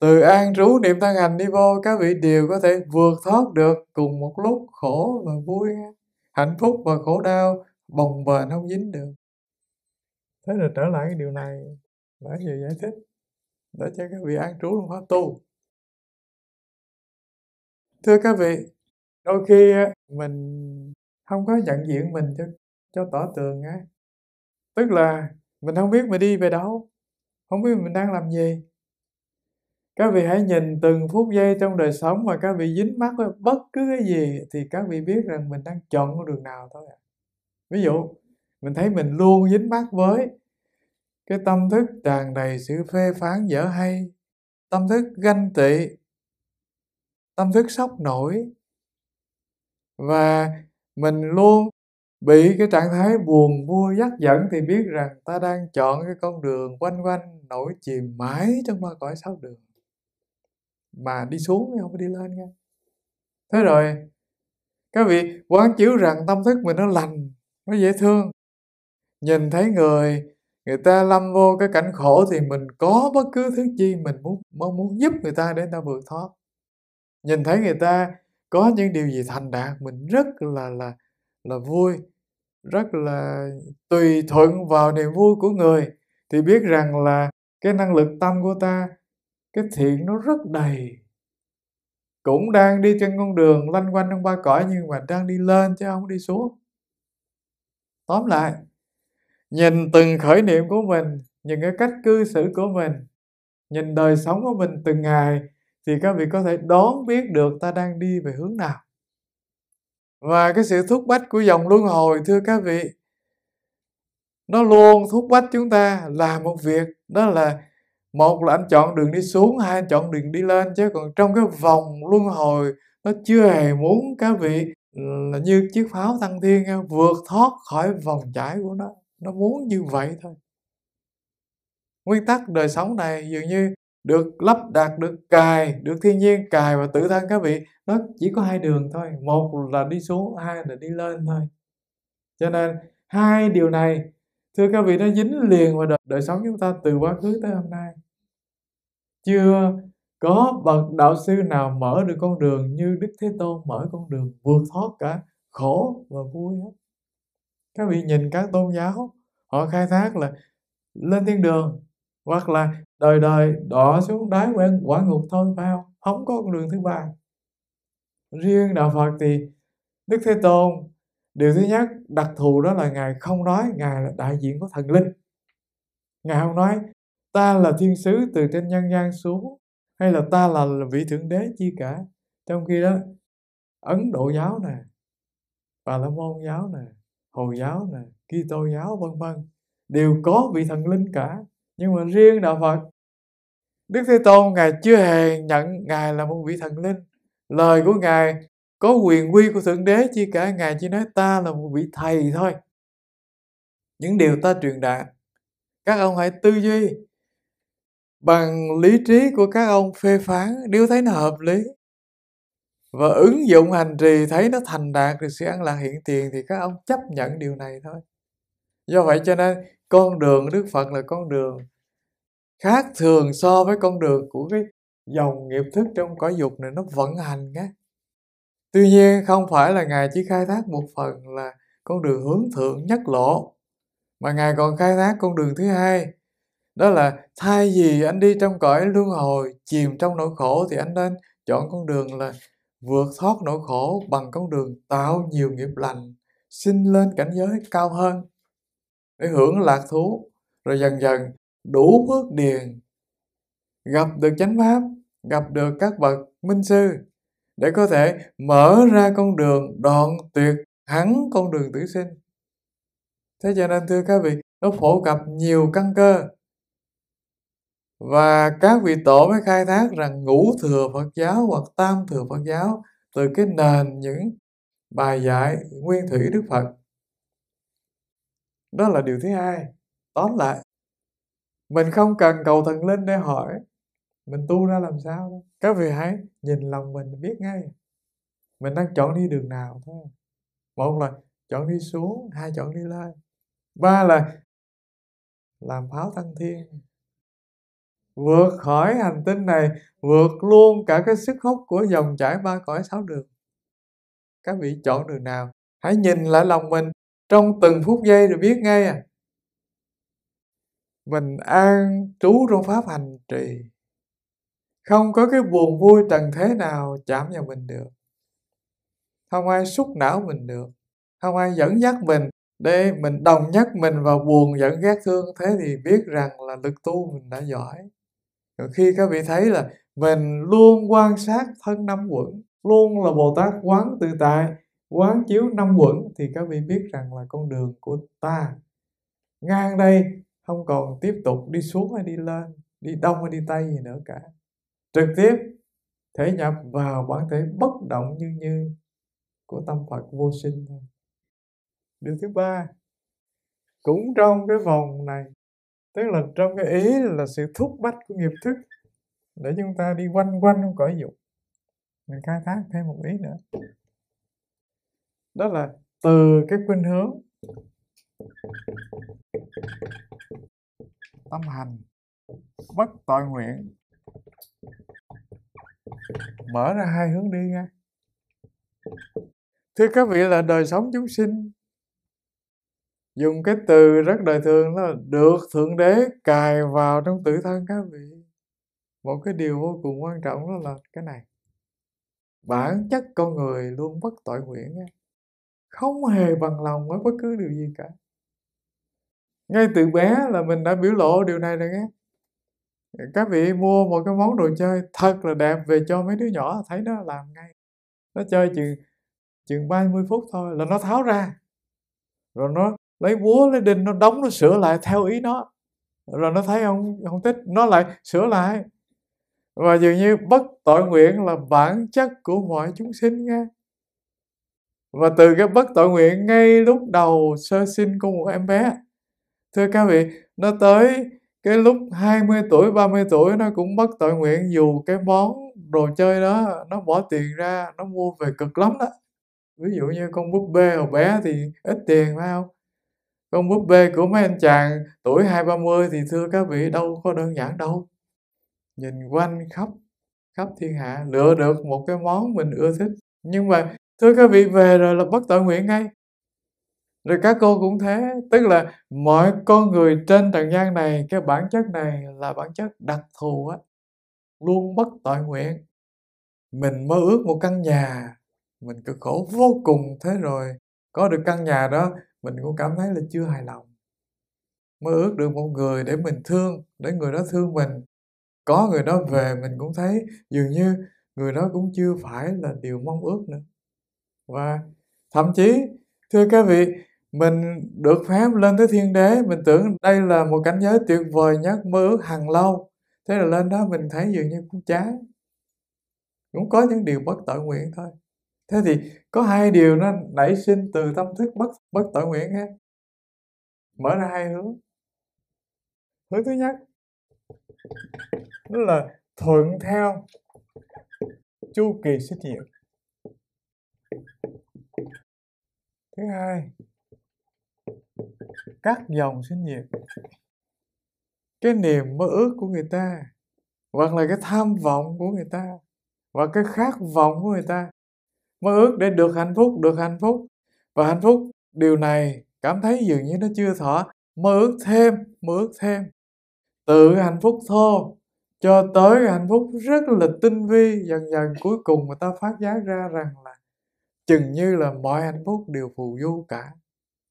từ an trú niệm thân hành đi vô các vị đều có thể vượt thoát được cùng một lúc khổ và vui hạnh phúc và khổ đau bồng bềnh không dính được thế là trở lại cái điều này nãy giờ giải thích để cho các vị an trú trong pháp tu thưa các vị đôi khi mình không có nhận diện mình cho cho tỏ tường á tức là mình không biết mình đi về đâu không biết mình đang làm gì các vị hãy nhìn từng phút giây trong đời sống mà các vị dính mắc với bất cứ cái gì thì các vị biết rằng mình đang chọn con đường nào thôi ví dụ mình thấy mình luôn dính mắc với cái tâm thức tràn đầy sự phê phán dở hay tâm thức ganh tị tâm thức sốc nổi và mình luôn bị cái trạng thái buồn vui dắt dẫn thì biết rằng ta đang chọn cái con đường quanh quanh nổi chìm mãi trong ba cõi sáu đường mà đi xuống không có đi lên nha thế rồi các vị quán chiếu rằng tâm thức mình nó lành nó dễ thương nhìn thấy người người ta lâm vô cái cảnh khổ thì mình có bất cứ thứ chi mình muốn mong muốn giúp người ta để người ta vượt thoát nhìn thấy người ta có những điều gì thành đạt mình rất là là là vui rất là tùy thuận vào niềm vui của người thì biết rằng là cái năng lực tâm của ta cái thiện nó rất đầy cũng đang đi trên con đường lanh quanh trong ba cõi nhưng mà đang đi lên chứ không đi xuống tóm lại nhìn từng khởi niệm của mình nhìn cái cách cư xử của mình nhìn đời sống của mình từng ngày thì các vị có thể đoán biết được ta đang đi về hướng nào và cái sự thúc bách của dòng luân hồi thưa các vị nó luôn thúc bách chúng ta làm một việc đó là một là anh chọn đường đi xuống hai anh chọn đường đi lên chứ còn trong cái vòng luân hồi nó chưa hề muốn các vị là như chiếc pháo thăng thiên vượt thoát khỏi vòng chảy của nó nó muốn như vậy thôi nguyên tắc đời sống này dường như được lắp đặt được cài được thiên nhiên cài và tự thân các vị nó chỉ có hai đường thôi một là đi xuống hai là đi lên thôi cho nên hai điều này thưa các vị nó dính liền vào đời, đời sống chúng ta từ quá khứ tới hôm nay chưa có bậc đạo sư nào mở được con đường như đức thế tôn mở con đường vượt thoát cả khổ và vui hết các vị nhìn các tôn giáo họ khai thác là lên thiên đường hoặc là đời đời đọa xuống đáy quen quả ngục thôi phải không không có con đường thứ ba riêng đạo phật thì đức thế tôn điều thứ nhất đặc thù đó là ngài không nói ngài là đại diện của thần linh ngài không nói ta là thiên sứ từ trên nhân gian xuống hay là ta là, là vị thượng đế chi cả trong khi đó ấn độ giáo nè bà la môn giáo nè hồi giáo nè kitô giáo vân vân đều có vị thần linh cả nhưng mà riêng đạo phật đức thế tôn ngài chưa hề nhận ngài là một vị thần linh lời của ngài có quyền quy của thượng đế chỉ cả ngài chỉ nói ta là một vị thầy thôi những điều ta truyền đạt các ông hãy tư duy bằng lý trí của các ông phê phán nếu thấy nó hợp lý và ứng dụng hành trì thấy nó thành đạt được sự an lạc hiện tiền thì các ông chấp nhận điều này thôi do vậy cho nên con đường đức phật là con đường khác thường so với con đường của cái dòng nghiệp thức trong cõi dục này nó vận hành nhé tuy nhiên không phải là ngài chỉ khai thác một phần là con đường hướng thượng nhất lộ mà ngài còn khai thác con đường thứ hai đó là thay vì anh đi trong cõi luân hồi chìm trong nỗi khổ thì anh nên chọn con đường là vượt thoát nỗi khổ bằng con đường tạo nhiều nghiệp lành sinh lên cảnh giới cao hơn để hưởng lạc thú rồi dần dần đủ phước điền gặp được chánh pháp gặp được các bậc minh sư để có thể mở ra con đường đoạn tuyệt hẳn con đường tử sinh thế cho nên thưa các vị nó phổ cập nhiều căn cơ và các vị tổ mới khai thác rằng ngũ thừa Phật giáo hoặc tam thừa Phật giáo từ cái nền những bài dạy nguyên thủy Đức Phật. Đó là điều thứ hai. Tóm lại, mình không cần cầu thần linh để hỏi mình tu ra làm sao đó. Các vị hãy nhìn lòng mình biết ngay. Mình đang chọn đi đường nào thôi. Một là chọn đi xuống, hai chọn đi lên. Ba là làm pháo tăng thiên, vượt khỏi hành tinh này vượt luôn cả cái sức hút của dòng chảy ba cõi sáu đường các vị chọn đường nào hãy nhìn lại lòng mình trong từng phút giây rồi biết ngay à mình an trú trong pháp hành trì không có cái buồn vui trần thế nào chạm vào mình được không ai xúc não mình được không ai dẫn dắt mình để mình đồng nhất mình vào buồn giận ghét thương thế thì biết rằng là lực tu mình đã giỏi khi các vị thấy là mình luôn quan sát thân năm quẩn luôn là bồ tát quán tự tại quán chiếu năm quẩn thì các vị biết rằng là con đường của ta ngang đây không còn tiếp tục đi xuống hay đi lên đi đông hay đi tây gì nữa cả trực tiếp thể nhập vào bản thể bất động như như của tâm phật vô sinh thôi điều thứ ba cũng trong cái vòng này tức là trong cái ý là sự thúc bách của nghiệp thức để chúng ta đi quanh quanh trong cõi dục mình khai thác thêm một ý nữa đó là từ cái khuynh hướng tâm hành bất tội nguyện mở ra hai hướng đi nha thưa các vị là đời sống chúng sinh dùng cái từ rất đời thường là được thượng đế cài vào trong tử thân các vị một cái điều vô cùng quan trọng đó là cái này bản chất con người luôn bất tội nguyện không hề bằng lòng với bất cứ điều gì cả ngay từ bé là mình đã biểu lộ điều này rồi nghe các vị mua một cái món đồ chơi thật là đẹp về cho mấy đứa nhỏ thấy nó làm ngay nó chơi chừng chừng 30 phút thôi là nó tháo ra rồi nó lấy búa lấy đinh nó đóng nó sửa lại theo ý nó rồi nó thấy không không thích nó lại sửa lại và dường như bất tội nguyện là bản chất của mọi chúng sinh nghe và từ cái bất tội nguyện ngay lúc đầu sơ sinh của một em bé thưa các vị nó tới cái lúc 20 tuổi 30 tuổi nó cũng bất tội nguyện dù cái món đồ chơi đó nó bỏ tiền ra nó mua về cực lắm đó ví dụ như con búp bê hồi bé thì ít tiền phải không con búp bê của mấy anh chàng tuổi hai ba mươi thì thưa các vị đâu có đơn giản đâu nhìn quanh khắp khắp thiên hạ lựa được một cái món mình ưa thích nhưng mà thưa các vị về rồi là bất tội nguyện ngay rồi các cô cũng thế tức là mọi con người trên trần gian này cái bản chất này là bản chất đặc thù á luôn bất tội nguyện mình mơ ước một căn nhà mình cực khổ vô cùng thế rồi có được căn nhà đó mình cũng cảm thấy là chưa hài lòng mơ ước được một người để mình thương để người đó thương mình có người đó về mình cũng thấy dường như người đó cũng chưa phải là điều mong ước nữa và thậm chí thưa các vị mình được phép lên tới thiên đế mình tưởng đây là một cảnh giới tuyệt vời nhất mơ ước hàng lâu thế là lên đó mình thấy dường như cũng chán cũng có những điều bất tự nguyện thôi thế thì có hai điều nó nảy sinh từ tâm thức bất bất tội nguyện ha mở ra hai hướng hướng thứ nhất đó là thuận theo chu kỳ sinh diệt thứ hai các dòng sinh diệt cái niềm mơ ước của người ta hoặc là cái tham vọng của người ta và cái khát vọng của người ta mơ ước để được hạnh phúc được hạnh phúc và hạnh phúc điều này cảm thấy dường như nó chưa thỏa mơ ước thêm mơ ước thêm tự hạnh phúc thô cho tới hạnh phúc rất là tinh vi dần dần cuối cùng người ta phát giác ra rằng là chừng như là mọi hạnh phúc đều phù du cả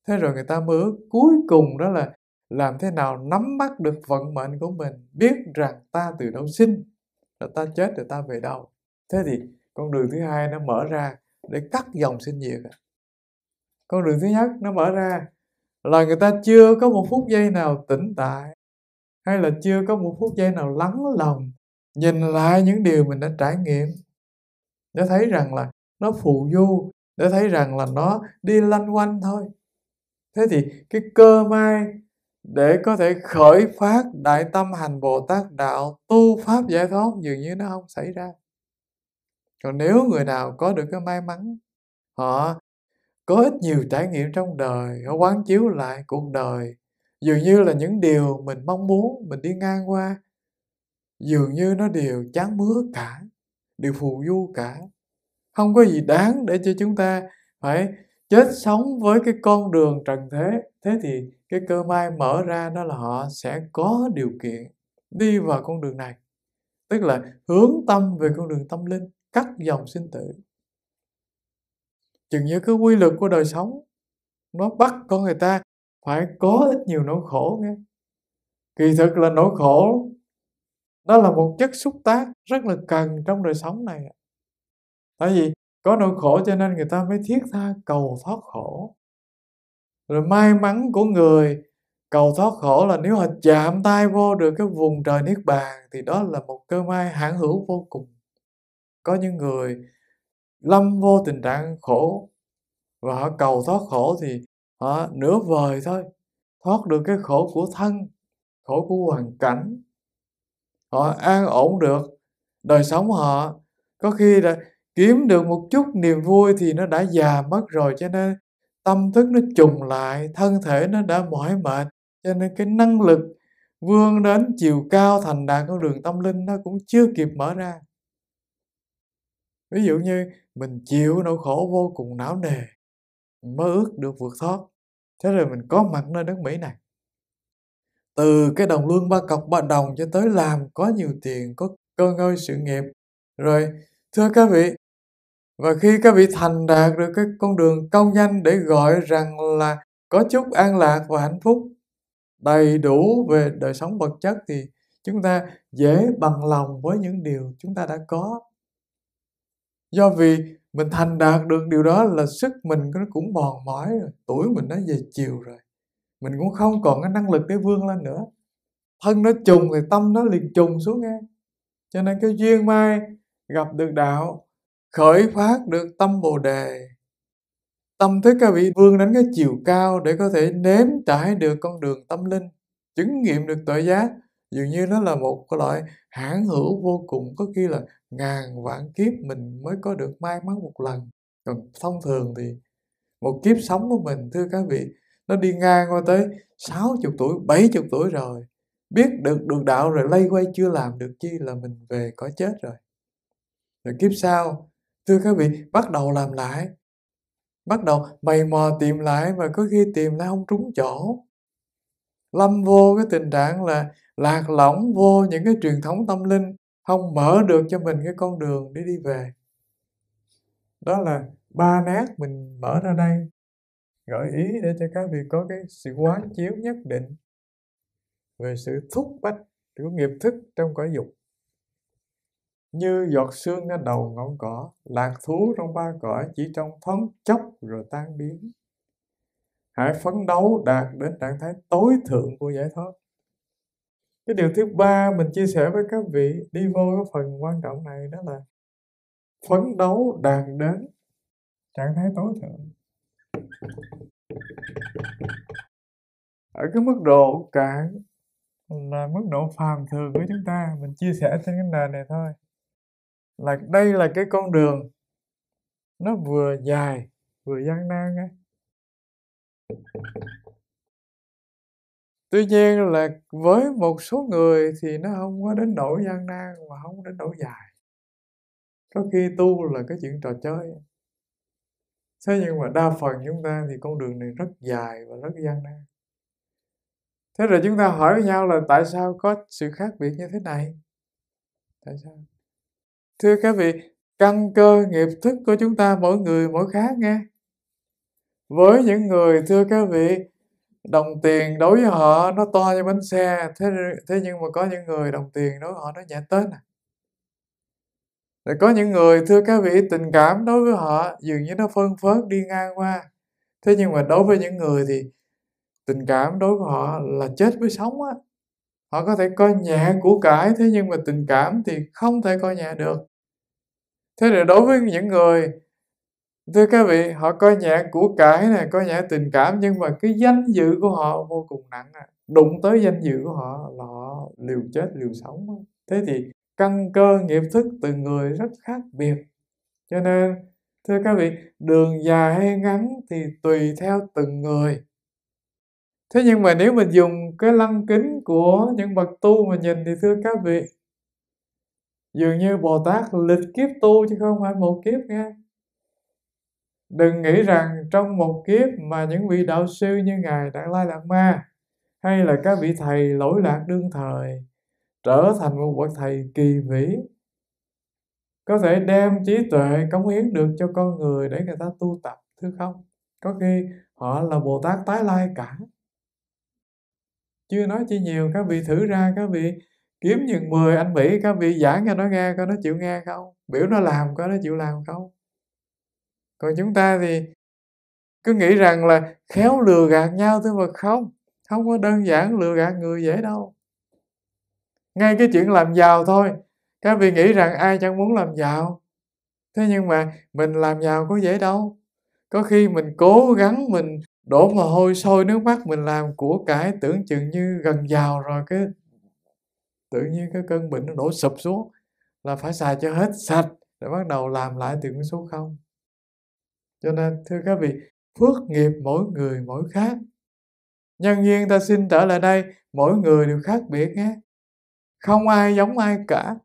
thế rồi người ta mơ ước cuối cùng đó là làm thế nào nắm bắt được vận mệnh của mình biết rằng ta từ đâu sinh rồi ta chết rồi ta về đâu thế thì con đường thứ hai nó mở ra để cắt dòng sinh nhiệt con đường thứ nhất nó mở ra là người ta chưa có một phút giây nào tỉnh tại hay là chưa có một phút giây nào lắng lòng nhìn lại những điều mình đã trải nghiệm để thấy rằng là nó phù du để thấy rằng là nó đi lanh quanh thôi thế thì cái cơ may để có thể khởi phát đại tâm hành bồ tát đạo tu pháp giải thoát dường như nó không xảy ra còn nếu người nào có được cái may mắn họ có ít nhiều trải nghiệm trong đời họ quán chiếu lại cuộc đời dường như là những điều mình mong muốn mình đi ngang qua dường như nó đều chán mứa cả đều phù du cả không có gì đáng để cho chúng ta phải chết sống với cái con đường trần thế thế thì cái cơ may mở ra đó là họ sẽ có điều kiện đi vào con đường này tức là hướng tâm về con đường tâm linh cắt dòng sinh tử chừng như cái quy luật của đời sống nó bắt con người ta phải có ít nhiều nỗi khổ nghe kỳ thực là nỗi khổ nó là một chất xúc tác rất là cần trong đời sống này tại vì có nỗi khổ cho nên người ta mới thiết tha cầu thoát khổ rồi may mắn của người cầu thoát khổ là nếu họ chạm tay vô được cái vùng trời niết bàn thì đó là một cơ may hãn hữu vô cùng có những người lâm vô tình trạng khổ và họ cầu thoát khổ thì họ nửa vời thôi thoát được cái khổ của thân khổ của hoàn cảnh họ an ổn được đời sống họ có khi là kiếm được một chút niềm vui thì nó đã già mất rồi cho nên tâm thức nó trùng lại thân thể nó đã mỏi mệt cho nên cái năng lực vươn đến chiều cao thành đạt con đường tâm linh nó cũng chưa kịp mở ra ví dụ như mình chịu nỗi khổ vô cùng não nề mơ ước được vượt thoát thế rồi mình có mặt nơi đất mỹ này từ cái đồng lương ba cọc ba đồng cho tới làm có nhiều tiền có cơ ngơi sự nghiệp rồi thưa các vị và khi các vị thành đạt được cái con đường công danh để gọi rằng là có chút an lạc và hạnh phúc đầy đủ về đời sống vật chất thì chúng ta dễ bằng lòng với những điều chúng ta đã có do vì mình thành đạt được điều đó là sức mình nó cũng mòn mỏi rồi tuổi mình nó về chiều rồi mình cũng không còn cái năng lực để vươn lên nữa thân nó trùng thì tâm nó liền trùng xuống nghe cho nên cái duyên mai gặp được đạo khởi phát được tâm bồ đề tâm thức các vị vươn đến cái chiều cao để có thể nếm trải được con đường tâm linh chứng nghiệm được tội giác dường như nó là một cái loại hãn hữu vô cùng có khi là ngàn vạn kiếp mình mới có được may mắn một lần còn thông thường thì một kiếp sống của mình thưa các vị nó đi ngang qua tới 60 tuổi 70 tuổi rồi biết được được đạo rồi lây quay chưa làm được chi là mình về có chết rồi rồi kiếp sau thưa các vị bắt đầu làm lại bắt đầu mày mò tìm lại mà có khi tìm lại không trúng chỗ lâm vô cái tình trạng là lạc lõng vô những cái truyền thống tâm linh không mở được cho mình cái con đường để đi về đó là ba nát mình mở ra đây gợi ý để cho các vị có cái sự quán chiếu nhất định về sự thúc bách của nghiệp thức trong cõi dục như giọt sương ra đầu ngọn cỏ lạc thú trong ba cõi chỉ trong thoáng chốc rồi tan biến hãy phấn đấu đạt đến trạng thái tối thượng của giải thoát cái điều thứ ba mình chia sẻ với các vị đi vô cái phần quan trọng này đó là phấn đấu đạt đến trạng thái tối thượng ở cái mức độ cạn là mức độ phàm thường của chúng ta mình chia sẻ trên cái nền này thôi là đây là cái con đường nó vừa dài vừa gian nan ấy tuy nhiên là với một số người thì nó không có đến nỗi gian nan mà không đến nỗi dài có khi tu là cái chuyện trò chơi thế nhưng mà đa phần chúng ta thì con đường này rất dài và rất gian nan thế rồi chúng ta hỏi với nhau là tại sao có sự khác biệt như thế này tại sao thưa các vị căn cơ nghiệp thức của chúng ta mỗi người mỗi khác nghe với những người thưa các vị đồng tiền đối với họ nó to như bánh xe thế thế nhưng mà có những người đồng tiền đối với họ nó nhẹ tết à rồi có những người thưa các vị tình cảm đối với họ dường như nó phân phớt đi ngang qua thế nhưng mà đối với những người thì tình cảm đối với họ là chết với sống á họ có thể coi nhẹ của cải thế nhưng mà tình cảm thì không thể coi nhẹ được thế rồi đối với những người thưa các vị họ coi nhẹ của cải này coi nhẹ tình cảm nhưng mà cái danh dự của họ vô cùng nặng à. đụng tới danh dự của họ là họ liều chết liều sống thế thì căn cơ nghiệp thức từ người rất khác biệt cho nên thưa các vị đường dài hay ngắn thì tùy theo từng người thế nhưng mà nếu mình dùng cái lăng kính của những bậc tu mà nhìn thì thưa các vị dường như bồ tát lịch kiếp tu chứ không phải một kiếp nha đừng nghĩ rằng trong một kiếp mà những vị đạo sư như ngài đạt lai lạt ma hay là các vị thầy lỗi lạc đương thời trở thành một bậc thầy kỳ vĩ có thể đem trí tuệ cống hiến được cho con người để người ta tu tập thứ không có khi họ là bồ tát tái lai cả chưa nói chi nhiều các vị thử ra các vị kiếm những 10 anh Mỹ các vị giảng cho nó nghe coi nó chịu nghe không biểu nó làm coi nó chịu làm không còn chúng ta thì cứ nghĩ rằng là khéo lừa gạt nhau thôi mà không không có đơn giản lừa gạt người dễ đâu ngay cái chuyện làm giàu thôi các vị nghĩ rằng ai chẳng muốn làm giàu thế nhưng mà mình làm giàu có dễ đâu có khi mình cố gắng mình đổ mồ hôi sôi nước mắt mình làm của cải tưởng chừng như gần giàu rồi cái tự nhiên cái cơn bệnh nó đổ sụp xuống là phải xài cho hết sạch để bắt đầu làm lại từ con số không cho nên thưa các vị phước nghiệp mỗi người mỗi khác nhân duyên ta xin trở lại đây mỗi người đều khác biệt nhé không ai giống ai cả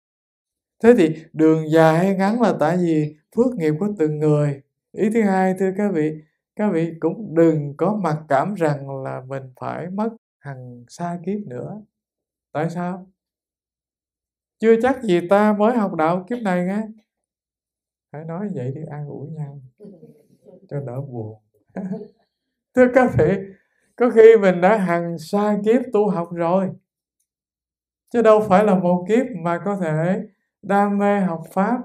thế thì đường dài hay ngắn là tại vì phước nghiệp của từng người ý thứ hai thưa các vị các vị cũng đừng có mặc cảm rằng là mình phải mất hàng xa kiếp nữa tại sao chưa chắc gì ta mới học đạo kiếp này nghe phải nói vậy để an ủi nhau cho đỡ buồn <laughs> thưa các vị có khi mình đã hàng xa kiếp tu học rồi chứ đâu phải là một kiếp mà có thể đam mê học pháp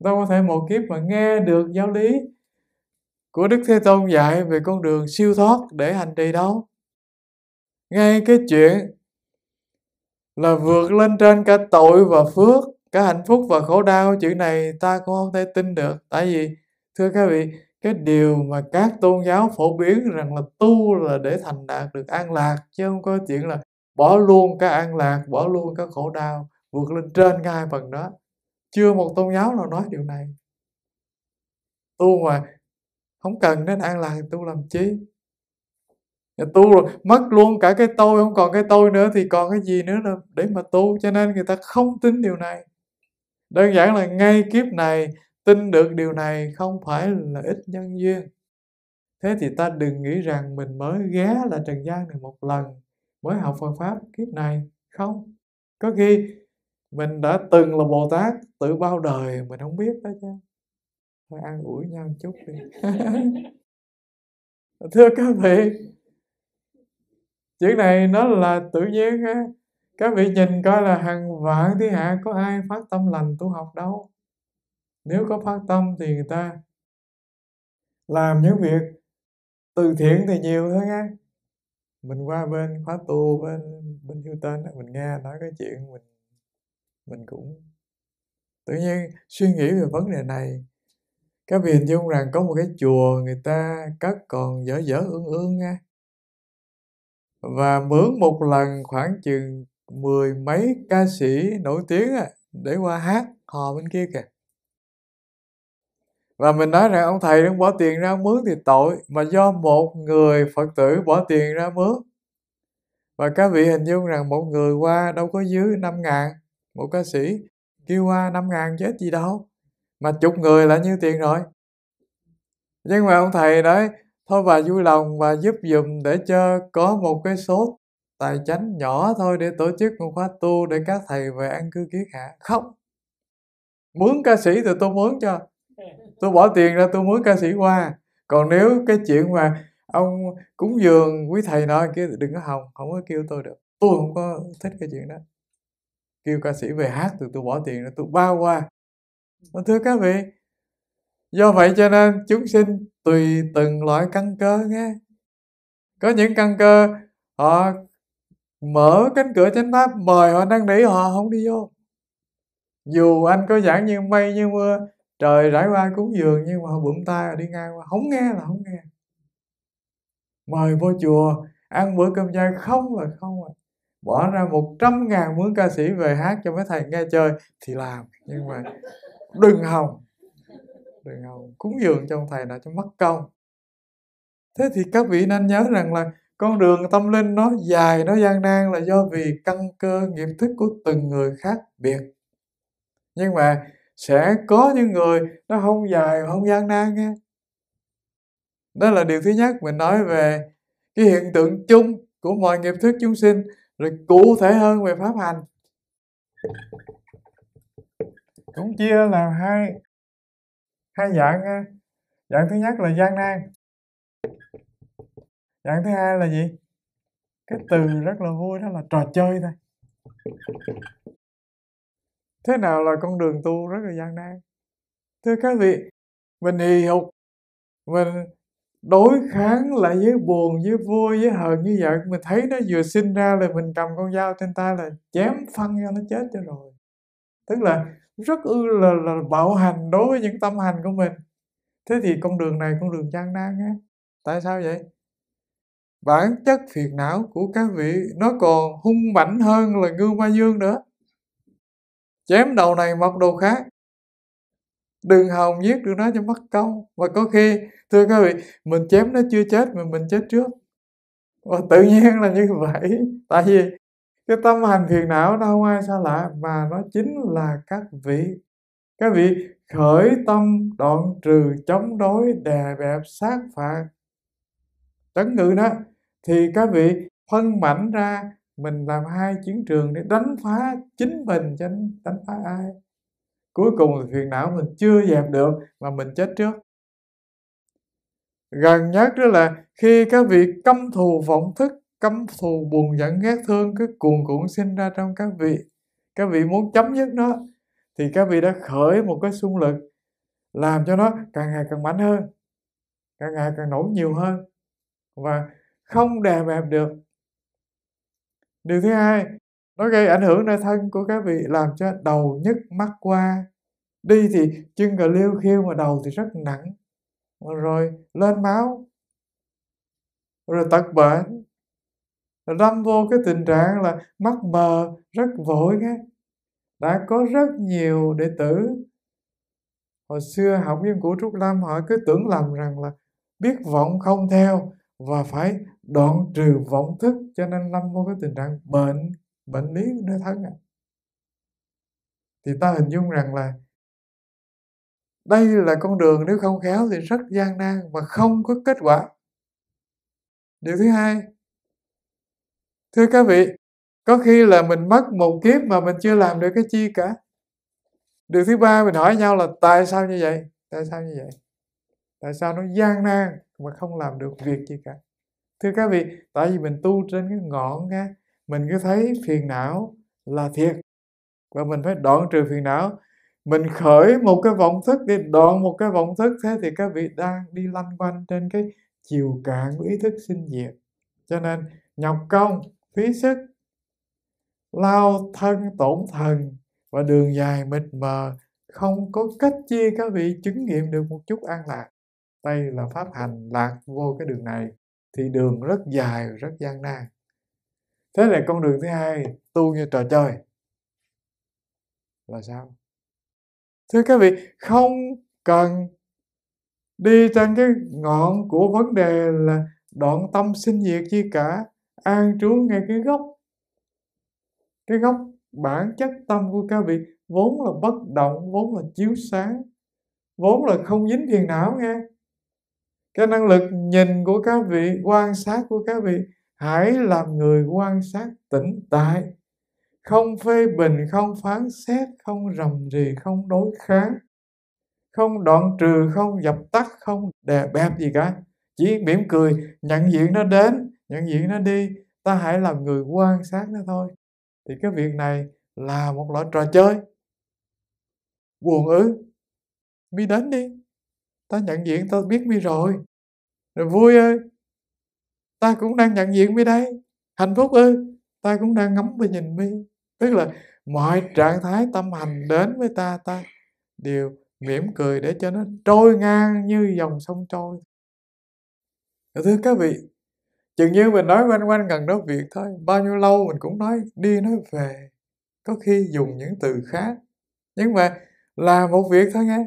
đâu có thể một kiếp mà nghe được giáo lý của đức thế tôn dạy về con đường siêu thoát để hành trì đâu ngay cái chuyện là vượt lên trên cả tội và phước cả hạnh phúc và khổ đau chuyện này ta cũng không thể tin được tại vì thưa các vị cái điều mà các tôn giáo phổ biến rằng là tu là để thành đạt được an lạc chứ không có chuyện là bỏ luôn cái an lạc bỏ luôn cái khổ đau vượt lên trên ngay phần đó chưa một tôn giáo nào nói điều này tu mà không cần đến an lạc thì tu làm chi Nhà tu rồi mất luôn cả cái tôi không còn cái tôi nữa thì còn cái gì nữa đâu để mà tu cho nên người ta không tin điều này đơn giản là ngay kiếp này tin được điều này không phải là ít nhân duyên thế thì ta đừng nghĩ rằng mình mới ghé là trần gian này một lần mới học Phật pháp kiếp này không có khi mình đã từng là Bồ Tát tự bao đời mình không biết đó chứ thôi an ủi nhau một chút đi <laughs> thưa các vị chuyện này nó là tự nhiên các vị nhìn coi là hàng vạn thiên hạ có ai phát tâm lành tu học đâu nếu có phát tâm thì người ta làm những việc từ thiện thì nhiều thôi nghe mình qua bên khóa tu bên bên tên mình nghe nói cái chuyện mình mình cũng tự nhiên suy nghĩ về vấn đề này các vị hình dung rằng có một cái chùa người ta cất còn dở dở ương ương nghe và mướn một lần khoảng chừng mười mấy ca sĩ nổi tiếng à, để qua hát hò bên kia kìa là mình nói rằng ông thầy đang bỏ tiền ra mướn thì tội mà do một người phật tử bỏ tiền ra mướn và các vị hình dung rằng một người qua đâu có dưới 5 ngàn một ca sĩ kêu qua 5 ngàn chết gì đâu mà chục người là nhiêu tiền rồi nhưng mà ông thầy nói thôi bà vui lòng và giúp dùm để cho có một cái số tài chánh nhỏ thôi để tổ chức một khóa tu để các thầy về ăn cư kiết hạ không mướn ca sĩ thì tôi mướn cho tôi bỏ tiền ra tôi mướn ca sĩ qua còn nếu cái chuyện mà ông cúng dường quý thầy nọ kia đừng có hòng không có kêu tôi được tôi không có thích cái chuyện đó kêu ca sĩ về hát thì tôi bỏ tiền ra tôi bao qua thưa các vị do vậy cho nên chúng sinh tùy từng loại căn cơ nghe có những căn cơ họ mở cánh cửa chánh pháp mời họ năn nỉ họ không đi vô dù anh có giảng như mây như mưa trời rải qua cúng dường nhưng mà bụng tay rồi đi ngang qua không nghe là không nghe mời vô chùa ăn bữa cơm chay không là không à bỏ ra một trăm ngàn muốn ca sĩ về hát cho mấy thầy nghe chơi thì làm nhưng mà đừng hòng đừng hòng cúng dường ông thầy là cho mất công thế thì các vị nên nhớ rằng là con đường tâm linh nó dài nó gian nan là do vì căn cơ nghiệp thức của từng người khác biệt nhưng mà sẽ có những người nó không dài không gian nan nghe đó là điều thứ nhất mình nói về cái hiện tượng chung của mọi nghiệp thức chúng sinh rồi cụ thể hơn về pháp hành cũng chia làm hai hai dạng ha. dạng thứ nhất là gian nan dạng thứ hai là gì cái từ rất là vui đó là trò chơi thôi thế nào là con đường tu rất là gian nan thưa các vị mình hì hục mình đối kháng lại với buồn với vui với hờn như vậy mình thấy nó vừa sinh ra là mình cầm con dao trên tay là chém phân cho nó chết cho rồi tức là rất ư là, là bạo hành đối với những tâm hành của mình thế thì con đường này con đường gian nan á tại sao vậy bản chất phiền não của các vị nó còn hung mãnh hơn là ngưu ma dương nữa chém đầu này mọc đầu khác đừng hòng giết được nó cho mất công và có khi thưa các vị mình chém nó chưa chết mà mình chết trước và tự nhiên là như vậy <laughs> tại vì cái tâm hành phiền não đâu ai xa lạ mà nó chính là các vị các vị khởi tâm đoạn trừ chống đối đè bẹp sát phạt trấn ngự đó thì các vị phân mảnh ra mình làm hai chiến trường để đánh phá chính mình chứ đánh phá ai cuối cùng thì phiền não mình chưa dẹp được mà mình chết trước gần nhất đó là khi các vị căm thù vọng thức căm thù buồn giận ghét thương cứ cuồn cuộn sinh ra trong các vị các vị muốn chấm dứt nó thì các vị đã khởi một cái xung lực làm cho nó càng ngày càng mạnh hơn càng ngày càng nổi nhiều hơn và không đè bẹp được điều thứ hai nó gây ảnh hưởng nơi thân của các vị làm cho đầu nhức mắt qua đi thì chân cờ liêu khiêu mà đầu thì rất nặng rồi lên máu rồi tật bệnh rồi lâm vô cái tình trạng là mắt mờ rất vội nghe đã có rất nhiều đệ tử hồi xưa học viên của trúc lâm họ cứ tưởng lầm rằng là biết vọng không theo và phải đoạn trừ vọng thức cho nên lâm vô cái tình trạng bệnh bệnh lý nơi thân này. thì ta hình dung rằng là đây là con đường nếu không khéo thì rất gian nan và không có kết quả điều thứ hai thưa các vị có khi là mình mất một kiếp mà mình chưa làm được cái chi cả điều thứ ba mình hỏi nhau là tại sao như vậy tại sao như vậy tại sao nó gian nan mà không làm được việc gì cả thưa các vị tại vì mình tu trên cái ngọn nghe mình cứ thấy phiền não là thiệt và mình phải đoạn trừ phiền não mình khởi một cái vọng thức đi đoạn một cái vọng thức thế thì các vị đang đi lanh quanh trên cái chiều cạn của ý thức sinh diệt cho nên nhọc công phí sức lao thân tổn thần và đường dài mịt mờ không có cách chi các vị chứng nghiệm được một chút an lạc đây là pháp hành lạc vô cái đường này thì đường rất dài rất gian nan thế là con đường thứ hai tu như trò chơi là sao thưa các vị không cần đi trên cái ngọn của vấn đề là đoạn tâm sinh diệt chi cả an trú ngay cái gốc cái gốc bản chất tâm của các vị vốn là bất động vốn là chiếu sáng vốn là không dính phiền não nghe cái năng lực nhìn của các vị quan sát của các vị hãy làm người quan sát tỉnh tại không phê bình không phán xét không rầm rì không đối kháng không đoạn trừ không dập tắt không đè bẹp gì cả chỉ mỉm cười nhận diện nó đến nhận diện nó đi ta hãy làm người quan sát nó thôi thì cái việc này là một loại trò chơi buồn ư mi đến đi ta nhận diện ta biết mi rồi rồi vui ơi ta cũng đang nhận diện mi đây hạnh phúc ơi ta cũng đang ngắm và nhìn mi tức là mọi trạng thái tâm hành đến với ta ta đều mỉm cười để cho nó trôi ngang như dòng sông trôi dạ thưa các vị chừng như mình nói quanh quanh gần đó việc thôi bao nhiêu lâu mình cũng nói đi nói về có khi dùng những từ khác nhưng mà là một việc thôi nghe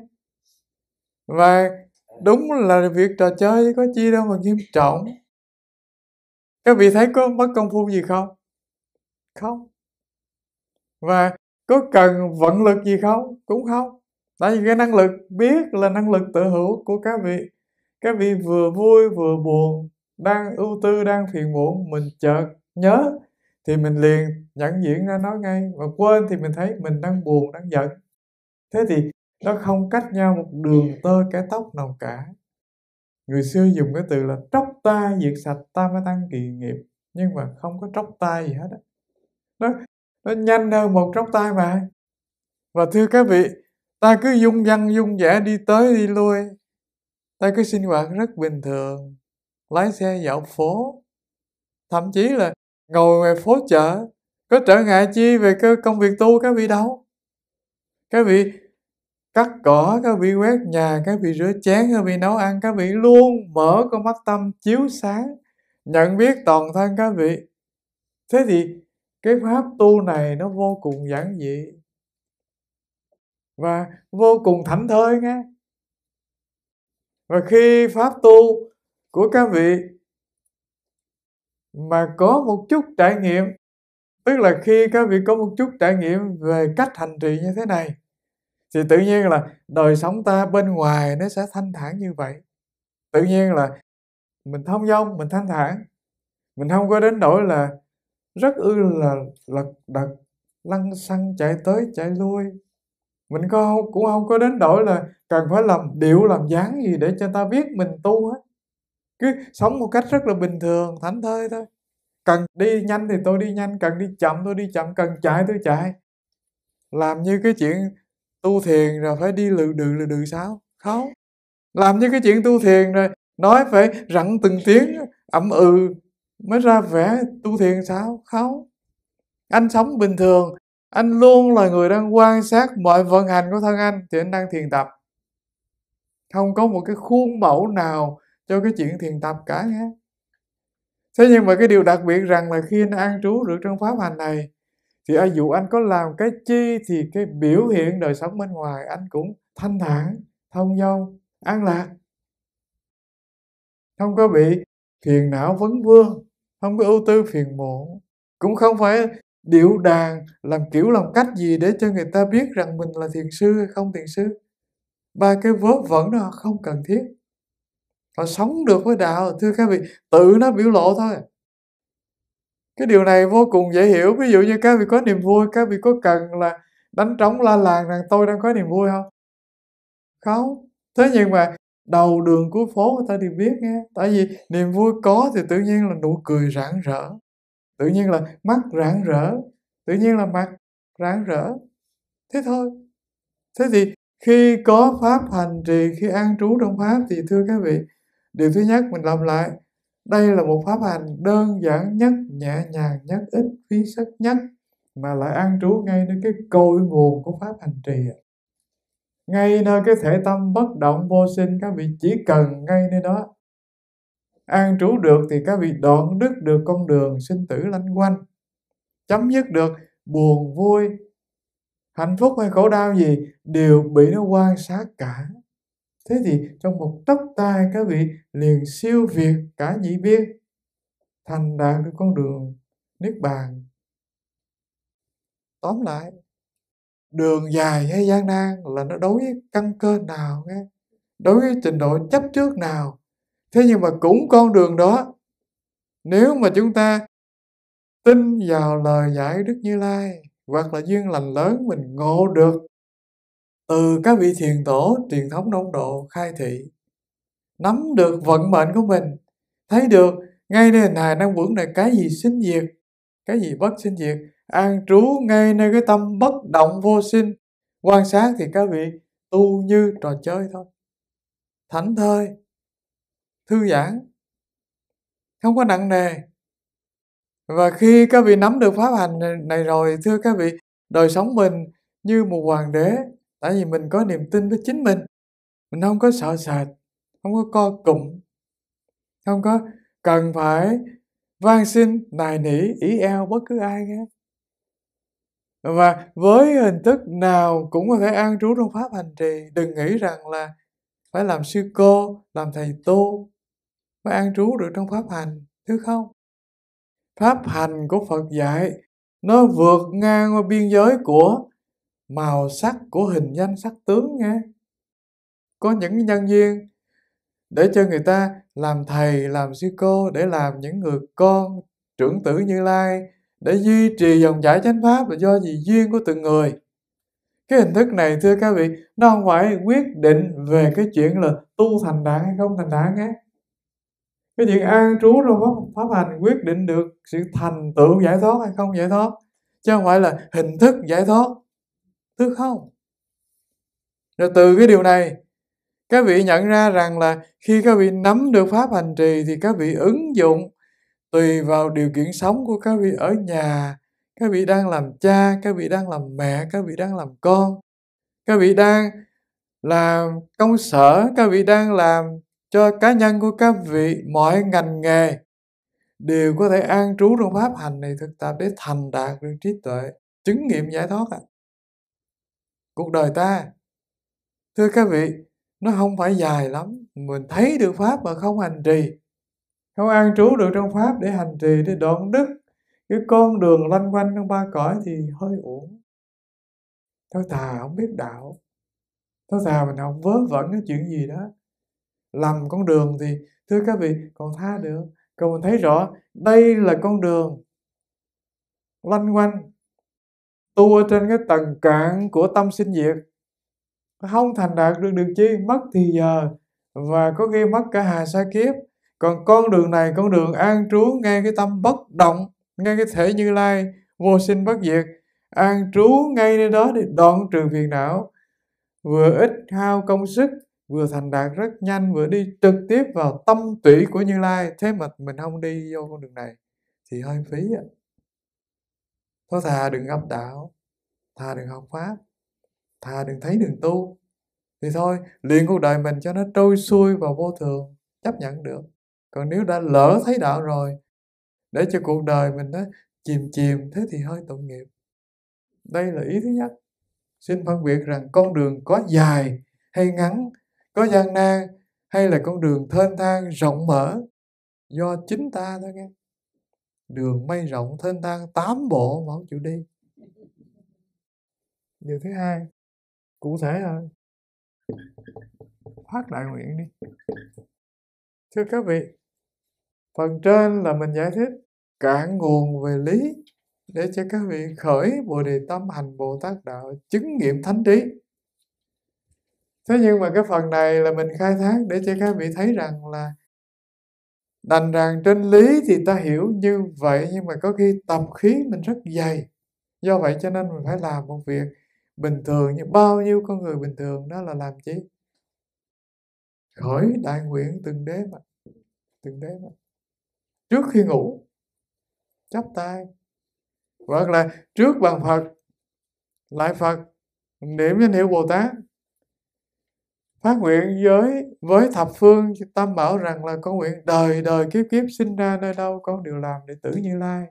và đúng là việc trò chơi có chi đâu mà nghiêm trọng các vị thấy có mất công phu gì không không và có cần vận lực gì không cũng không tại vì cái năng lực biết là năng lực tự hữu của các vị các vị vừa vui vừa buồn đang ưu tư đang phiền muộn mình chợt nhớ thì mình liền nhận diện ra nói ngay và quên thì mình thấy mình đang buồn đang giận thế thì nó không cách nhau một đường tơ cái tóc nào cả người xưa dùng cái từ là tróc tai diệt sạch ta mới tăng kỳ nghiệp nhưng mà không có tróc tai gì hết đó. nó nó nhanh hơn một tróc tai mà và thưa các vị ta cứ dung dăng dung dẻ đi tới đi lui ta cứ sinh hoạt rất bình thường lái xe dạo phố thậm chí là ngồi ngoài phố chợ có trở ngại chi về cơ công việc tu các vị đâu các vị cắt cỏ các vị quét nhà các vị rửa chén các vị nấu ăn các vị luôn mở con mắt tâm chiếu sáng nhận biết toàn thân các vị thế thì cái pháp tu này nó vô cùng giản dị và vô cùng thảnh thơi nghe và khi pháp tu của các vị mà có một chút trải nghiệm tức là khi các vị có một chút trải nghiệm về cách hành trì như thế này thì tự nhiên là đời sống ta bên ngoài nó sẽ thanh thản như vậy tự nhiên là mình thông dong mình thanh thản mình không có đến đổi là rất ư là lật đật lăn xăng chạy tới chạy lui mình có không, cũng không có đến đổi là cần phải làm điệu làm dáng gì để cho ta biết mình tu hết cứ sống một cách rất là bình thường thảnh thơi thôi cần đi nhanh thì tôi đi nhanh cần đi chậm tôi đi chậm cần chạy tôi chạy làm như cái chuyện tu thiền rồi phải đi lự đự lự đự sao không làm những cái chuyện tu thiền rồi nói phải rặn từng tiếng ẩm ừ mới ra vẻ tu thiền sao không anh sống bình thường anh luôn là người đang quan sát mọi vận hành của thân anh thì anh đang thiền tập không có một cái khuôn mẫu nào cho cái chuyện thiền tập cả nhé thế nhưng mà cái điều đặc biệt rằng là khi anh an trú được trong pháp hành này thì ai dù anh có làm cái chi thì cái biểu ừ. hiện đời sống bên ngoài anh cũng thanh thản thông dong an lạc không có bị phiền não vấn vương không có ưu tư phiền muộn cũng không phải điệu đàn làm kiểu làm cách gì để cho người ta biết rằng mình là thiền sư hay không thiền sư ba cái vớ vẩn đó không cần thiết họ sống được với đạo thưa các vị tự nó biểu lộ thôi cái điều này vô cùng dễ hiểu ví dụ như các vị có niềm vui các vị có cần là đánh trống la làng rằng tôi đang có niềm vui không không thế nhưng mà đầu đường cuối phố người ta đều biết nghe tại vì niềm vui có thì tự nhiên là nụ cười rạng rỡ tự nhiên là mắt rạng rỡ tự nhiên là mặt rạng rỡ thế thôi thế thì khi có pháp hành trì khi an trú trong pháp thì thưa các vị điều thứ nhất mình làm lại đây là một pháp hành đơn giản nhất, nhẹ nhàng nhất, ít phí sức nhất mà lại an trú ngay nơi cái cội nguồn của pháp hành trì. Ngay nơi cái thể tâm bất động vô sinh các vị chỉ cần ngay nơi đó an trú được thì các vị đoạn đức được con đường sinh tử lanh quanh chấm dứt được buồn vui hạnh phúc hay khổ đau gì đều bị nó quan sát cả thế thì trong một tấc tay các vị liền siêu việt cả nhị biên thành đạt được con đường niết bàn tóm lại đường dài hay gian nan là nó đối với căn cơ nào nghe đối với trình độ chấp trước nào thế nhưng mà cũng con đường đó nếu mà chúng ta tin vào lời dạy đức như lai hoặc là duyên lành lớn mình ngộ được từ các vị thiền tổ truyền thống đông độ khai thị nắm được vận mệnh của mình thấy được ngay nơi này hài năng vững này cái gì sinh diệt cái gì bất sinh diệt an trú ngay nơi cái tâm bất động vô sinh quan sát thì các vị tu như trò chơi thôi thảnh thơi thư giãn không có nặng nề và khi các vị nắm được pháp hành này rồi thưa các vị đời sống mình như một hoàng đế tại vì mình có niềm tin với chính mình mình không có sợ sệt không có co cụm không có cần phải van xin nài nỉ ý eo bất cứ ai nghe và với hình thức nào cũng có thể an trú trong pháp hành trì đừng nghĩ rằng là phải làm sư cô làm thầy tu mới an trú được trong pháp hành thứ không pháp hành của phật dạy nó vượt ngang qua biên giới của màu sắc của hình danh sắc tướng nghe có những nhân duyên để cho người ta làm thầy làm sư cô để làm những người con trưởng tử như lai để duy trì dòng chảy chánh pháp là do gì duyên của từng người cái hình thức này thưa các vị nó không phải quyết định về cái chuyện là tu thành đạt hay không thành đạt nghe cái chuyện an trú trong pháp, pháp hành quyết định được sự thành tựu giải thoát hay không giải thoát chứ không phải là hình thức giải thoát Thưa không? Rồi từ cái điều này, các vị nhận ra rằng là khi các vị nắm được pháp hành trì thì các vị ứng dụng tùy vào điều kiện sống của các vị ở nhà, các vị đang làm cha, các vị đang làm mẹ, các vị đang làm con, các vị đang làm công sở, các vị đang làm cho cá nhân của các vị mọi ngành nghề đều có thể an trú trong pháp hành này thực tập để thành đạt được trí tuệ chứng nghiệm giải thoát à cuộc đời ta thưa các vị nó không phải dài lắm mình thấy được pháp mà không hành trì không an trú được trong pháp để hành trì để đoạn đức cái con đường lanh quanh trong ba cõi thì hơi uổng thôi thà không biết đạo thôi thà mình không vớ vẩn cái chuyện gì đó lầm con đường thì thưa các vị còn tha được còn mình thấy rõ đây là con đường lanh quanh tu trên cái tầng cạn của tâm sinh diệt không thành đạt được được chi mất thì giờ và có khi mất cả hà sa kiếp còn con đường này con đường an trú ngay cái tâm bất động ngay cái thể như lai vô sinh bất diệt an trú ngay nơi đó để đoạn trừ phiền não vừa ít hao công sức vừa thành đạt rất nhanh vừa đi trực tiếp vào tâm tủy của như lai thế mà mình không đi vô con đường này thì hơi phí ạ Thôi thà đừng gặp đạo, thà đừng học Pháp, thà đừng thấy đường tu. Thì thôi, liền cuộc đời mình cho nó trôi xuôi và vô thường, chấp nhận được. Còn nếu đã lỡ thấy đạo rồi, để cho cuộc đời mình nó chìm chìm, thế thì hơi tội nghiệp. Đây là ý thứ nhất. Xin phân biệt rằng con đường có dài hay ngắn, có gian nan hay là con đường thênh thang rộng mở do chính ta thôi nghe đường mây rộng thênh thang tám bộ mà không chịu đi điều thứ hai cụ thể thôi phát đại nguyện đi thưa các vị phần trên là mình giải thích cạn nguồn về lý để cho các vị khởi bồ đề tâm hành bồ tát đạo chứng nghiệm thánh trí thế nhưng mà cái phần này là mình khai thác để cho các vị thấy rằng là Đành rằng trên lý thì ta hiểu như vậy nhưng mà có khi tầm khí mình rất dày. Do vậy cho nên mình phải làm một việc bình thường như bao nhiêu con người bình thường đó là làm chi? Khởi đại nguyện từng đế mà. Từng đế mà. Trước khi ngủ chắp tay hoặc là trước bàn Phật lại Phật niệm danh hiệu Bồ Tát phát nguyện với với thập phương tâm bảo rằng là con nguyện đời đời kiếp kiếp sinh ra nơi đâu con đều làm đệ tử như lai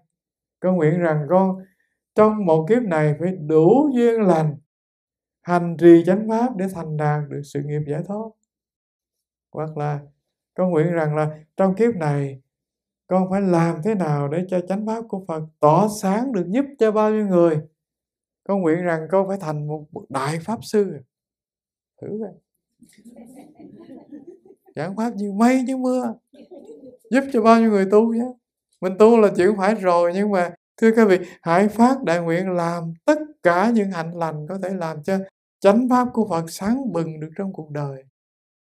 con nguyện rằng con trong một kiếp này phải đủ duyên lành hành trì chánh pháp để thành đạt được sự nghiệp giải thoát hoặc là con nguyện rằng là trong kiếp này con phải làm thế nào để cho chánh pháp của phật tỏ sáng được giúp cho bao nhiêu người con nguyện rằng con phải thành một đại pháp sư thử coi giảng pháp như mây như mưa giúp cho bao nhiêu người tu nhé mình tu là chuyện phải rồi nhưng mà thưa các vị hãy phát đại nguyện làm tất cả những hạnh lành có thể làm cho chánh pháp của phật sáng bừng được trong cuộc đời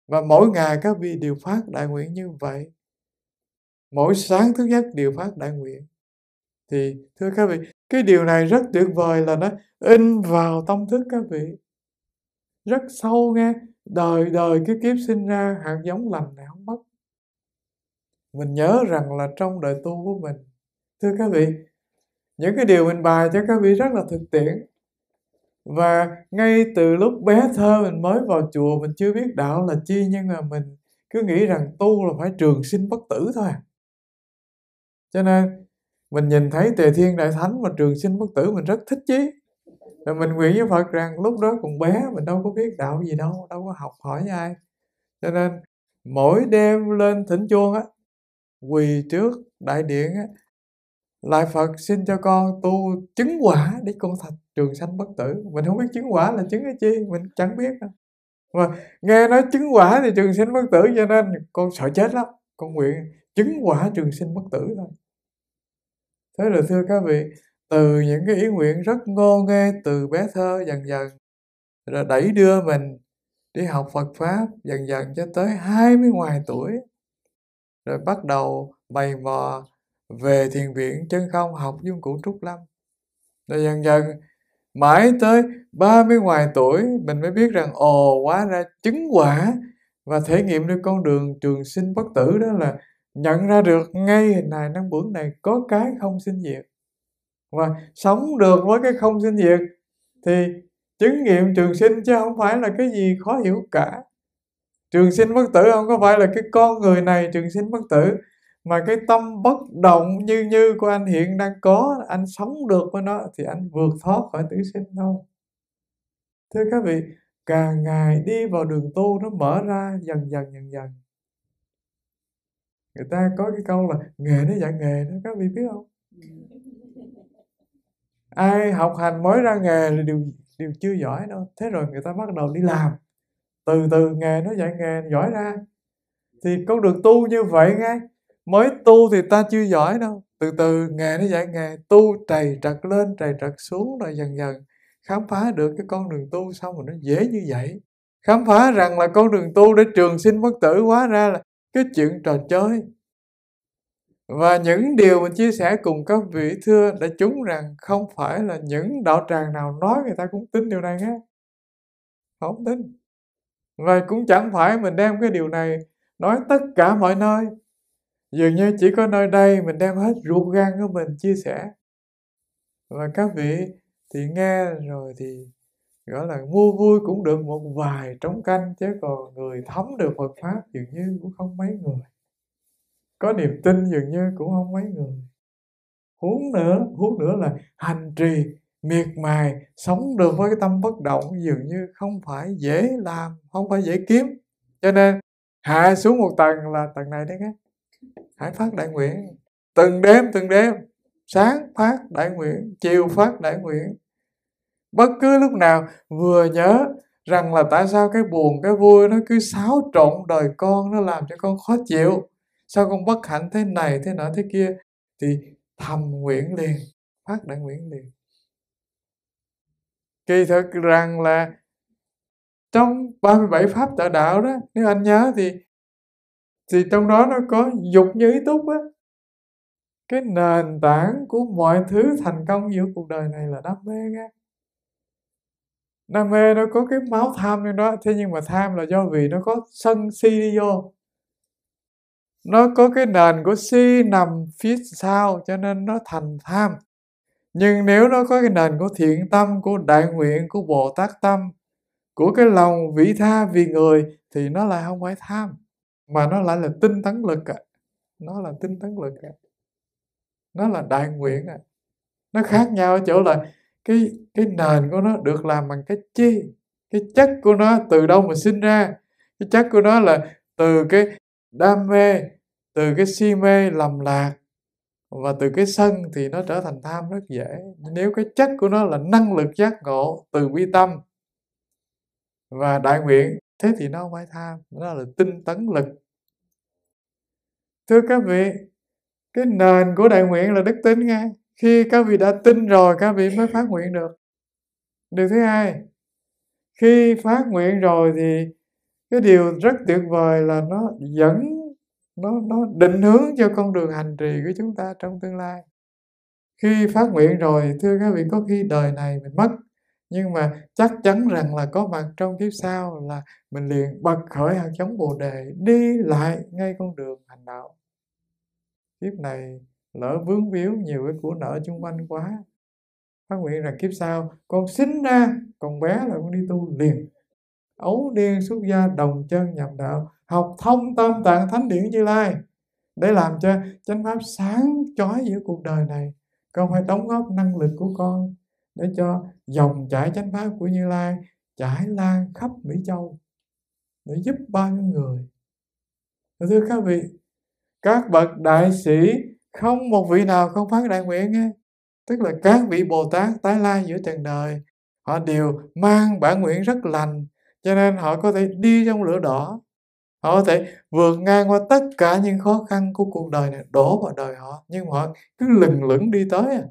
và mỗi ngày các vị đều phát đại nguyện như vậy mỗi sáng thức giấc đều phát đại nguyện thì thưa các vị cái điều này rất tuyệt vời là nó in vào tâm thức các vị rất sâu nghe đời đời cái kiếp sinh ra hạt giống lành này không mất mình nhớ rằng là trong đời tu của mình thưa các vị những cái điều mình bài cho các vị rất là thực tiễn và ngay từ lúc bé thơ mình mới vào chùa mình chưa biết đạo là chi nhưng mà mình cứ nghĩ rằng tu là phải trường sinh bất tử thôi à. cho nên mình nhìn thấy tề thiên đại thánh và trường sinh bất tử mình rất thích chí rồi mình nguyện với phật rằng lúc đó còn bé mình đâu có biết đạo gì đâu đâu có học hỏi ai cho nên mỗi đêm lên thỉnh chuông á quỳ trước đại điện á lại phật xin cho con tu chứng quả để con thành trường sanh bất tử mình không biết chứng quả là chứng cái chi mình chẳng biết đâu mà nghe nói chứng quả thì trường sinh bất tử cho nên con sợ chết lắm con nguyện chứng quả trường sinh bất tử thôi thế là thưa các vị từ những cái ý nguyện rất ngô nghê từ bé thơ dần dần rồi đẩy đưa mình đi học Phật Pháp dần dần cho tới 20 ngoài tuổi rồi bắt đầu bày mò về thiền viện chân không học dung cụ trúc lâm rồi dần dần mãi tới 30 ngoài tuổi mình mới biết rằng ồ quá ra chứng quả và thể nghiệm được con đường trường sinh bất tử đó là nhận ra được ngay hình này năng bướng này có cái không sinh diệt và sống được với cái không sinh diệt thì chứng nghiệm trường sinh chứ không phải là cái gì khó hiểu cả trường sinh bất tử không có phải là cái con người này trường sinh bất tử mà cái tâm bất động như như của anh hiện đang có anh sống được với nó thì anh vượt thoát khỏi tử sinh thôi thưa các vị càng ngày đi vào đường tu nó mở ra dần dần dần dần người ta có cái câu là nghề nó dạy nghề đó các vị biết không ai học hành mới ra nghề thì đều đều chưa giỏi đâu thế rồi người ta bắt đầu đi làm từ từ nghề nó dạy nghề giỏi ra thì con đường tu như vậy ngay mới tu thì ta chưa giỏi đâu từ từ nghề nó dạy nghề tu trầy trật lên trầy trật xuống rồi dần dần khám phá được cái con đường tu xong rồi nó dễ như vậy khám phá rằng là con đường tu để trường sinh bất tử hóa ra là cái chuyện trò chơi và những điều mình chia sẻ cùng các vị thưa đã chúng rằng không phải là những đạo tràng nào nói người ta cũng tin điều này nghe không tin và cũng chẳng phải mình đem cái điều này nói tất cả mọi nơi dường như chỉ có nơi đây mình đem hết ruột gan của mình chia sẻ và các vị thì nghe rồi thì gọi là mua vui cũng được một vài trống canh chứ còn người thấm được Phật pháp dường như cũng không mấy người có niềm tin dường như cũng không mấy người huống nữa huống nữa là hành trì miệt mài sống được với cái tâm bất động dường như không phải dễ làm không phải dễ kiếm cho nên hạ xuống một tầng là tầng này đấy các hãy phát đại nguyện từng đêm từng đêm sáng phát đại nguyện chiều phát đại nguyện bất cứ lúc nào vừa nhớ rằng là tại sao cái buồn cái vui nó cứ xáo trộn đời con nó làm cho con khó chịu sao con bất hạnh thế này thế nọ thế kia thì thầm nguyện liền phát đại nguyện liền kỳ thực rằng là trong 37 pháp tọa đạo đó nếu anh nhớ thì thì trong đó nó có dục như ý túc á cái nền tảng của mọi thứ thành công giữa cuộc đời này là đam mê nghe đam mê nó có cái máu tham trong đó thế nhưng mà tham là do vì nó có sân si đi vô nó có cái nền của si nằm phía sau cho nên nó thành tham nhưng nếu nó có cái nền của thiện tâm của đại nguyện của bồ tát tâm của cái lòng vị tha vì người thì nó lại không phải tham mà nó lại là tinh tấn lực à. nó là tinh tấn lực à. nó là đại nguyện à. nó khác nhau ở chỗ là cái cái nền của nó được làm bằng cái chi cái chất của nó từ đâu mà sinh ra cái chất của nó là từ cái đam mê từ cái si mê lầm lạc và từ cái sân thì nó trở thành tham rất dễ nếu cái chất của nó là năng lực giác ngộ từ bi tâm và đại nguyện thế thì nó không phải tham nó là tinh tấn lực thưa các vị cái nền của đại nguyện là đức tính nghe khi các vị đã tin rồi các vị mới phát nguyện được điều thứ hai khi phát nguyện rồi thì cái điều rất tuyệt vời là nó dẫn nó nó định hướng cho con đường hành trì của chúng ta trong tương lai khi phát nguyện rồi thưa các vị có khi đời này mình mất nhưng mà chắc chắn rằng là có mặt trong kiếp sau là mình liền bật khởi hạt giống bồ đề đi lại ngay con đường hành đạo kiếp này lỡ vướng víu nhiều cái của nợ chung quanh quá phát nguyện rằng kiếp sau con sinh ra con bé là con đi tu liền ấu niên xuất gia đồng chân nhập đạo học thông tâm tạng thánh điển như lai để làm cho chánh pháp sáng chói giữa cuộc đời này con phải đóng góp năng lực của con để cho dòng chảy chánh pháp của như lai chảy lan khắp mỹ châu để giúp bao nhiêu người thưa các vị các bậc đại sĩ không một vị nào không phát đại nguyện nghe tức là các vị bồ tát tái lai giữa trần đời họ đều mang bản nguyện rất lành cho nên họ có thể đi trong lửa đỏ họ có thể vượt ngang qua tất cả những khó khăn của cuộc đời này đổ vào đời họ nhưng họ cứ lừng lững đi tới à.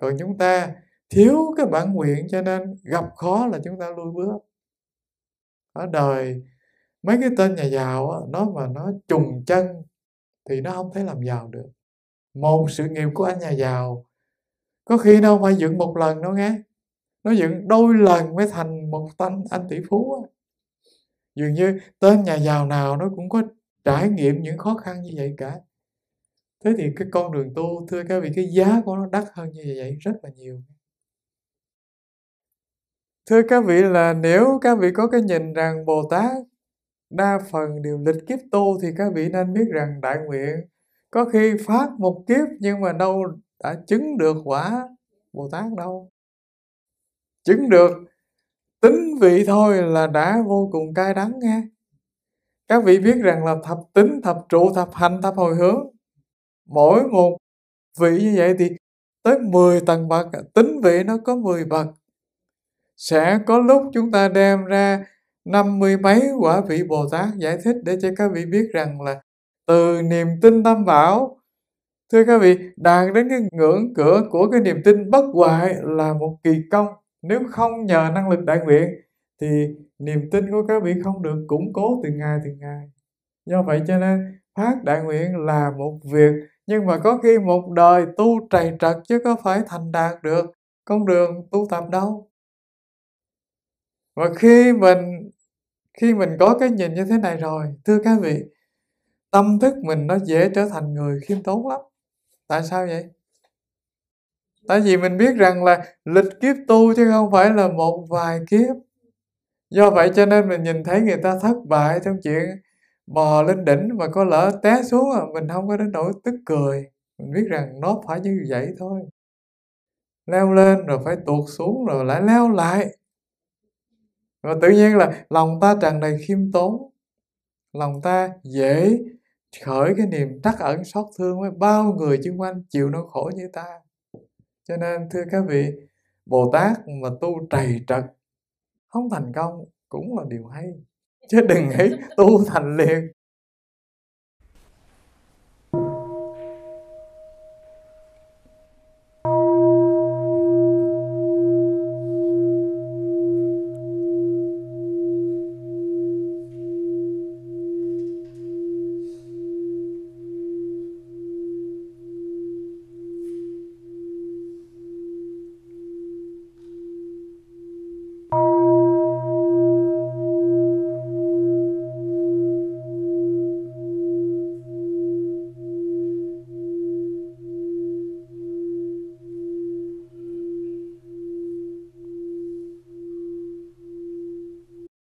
còn chúng ta thiếu cái bản nguyện cho nên gặp khó là chúng ta lui bước ở đời mấy cái tên nhà giàu á, nó mà nó trùng chân thì nó không thể làm giàu được một sự nghiệp của anh nhà giàu có khi nó không phải dựng một lần đâu nghe nó dựng đôi lần mới thành một tên anh tỷ phú á dường như tên nhà giàu nào nó cũng có trải nghiệm những khó khăn như vậy cả thế thì cái con đường tu thưa các vị cái giá của nó đắt hơn như vậy rất là nhiều thưa các vị là nếu các vị có cái nhìn rằng bồ tát đa phần đều lịch kiếp tu thì các vị nên biết rằng đại nguyện có khi phát một kiếp nhưng mà đâu đã chứng được quả bồ tát đâu chứng được tính vị thôi là đã vô cùng cay đắng nghe các vị biết rằng là thập tính thập trụ thập hành thập hồi hướng mỗi một vị như vậy thì tới 10 tầng bậc tính vị nó có 10 bậc sẽ có lúc chúng ta đem ra năm mươi mấy quả vị Bồ Tát giải thích để cho các vị biết rằng là từ niềm tin tam bảo thưa các vị đạt đến cái ngưỡng cửa của cái niềm tin bất hoại là một kỳ công nếu không nhờ năng lực đại nguyện thì niềm tin của các vị không được củng cố từng ngày từng ngày do vậy cho nên phát đại nguyện là một việc nhưng mà có khi một đời tu trầy trật chứ có phải thành đạt được con đường tu tập đâu và khi mình khi mình có cái nhìn như thế này rồi thưa các vị tâm thức mình nó dễ trở thành người khiêm tốn lắm tại sao vậy Tại vì mình biết rằng là lịch kiếp tu chứ không phải là một vài kiếp. Do vậy cho nên mình nhìn thấy người ta thất bại trong chuyện bò lên đỉnh mà có lỡ té xuống à, mình không có đến nỗi tức cười. Mình biết rằng nó phải như vậy thôi. Leo lên rồi phải tuột xuống rồi lại leo lại. Và tự nhiên là lòng ta tràn đầy khiêm tốn. Lòng ta dễ khởi cái niềm trắc ẩn xót thương với bao người xung quanh chịu nỗi khổ như ta cho nên thưa các vị bồ tát mà tu trầy trật không thành công cũng là điều hay chứ đừng nghĩ <laughs> tu thành liền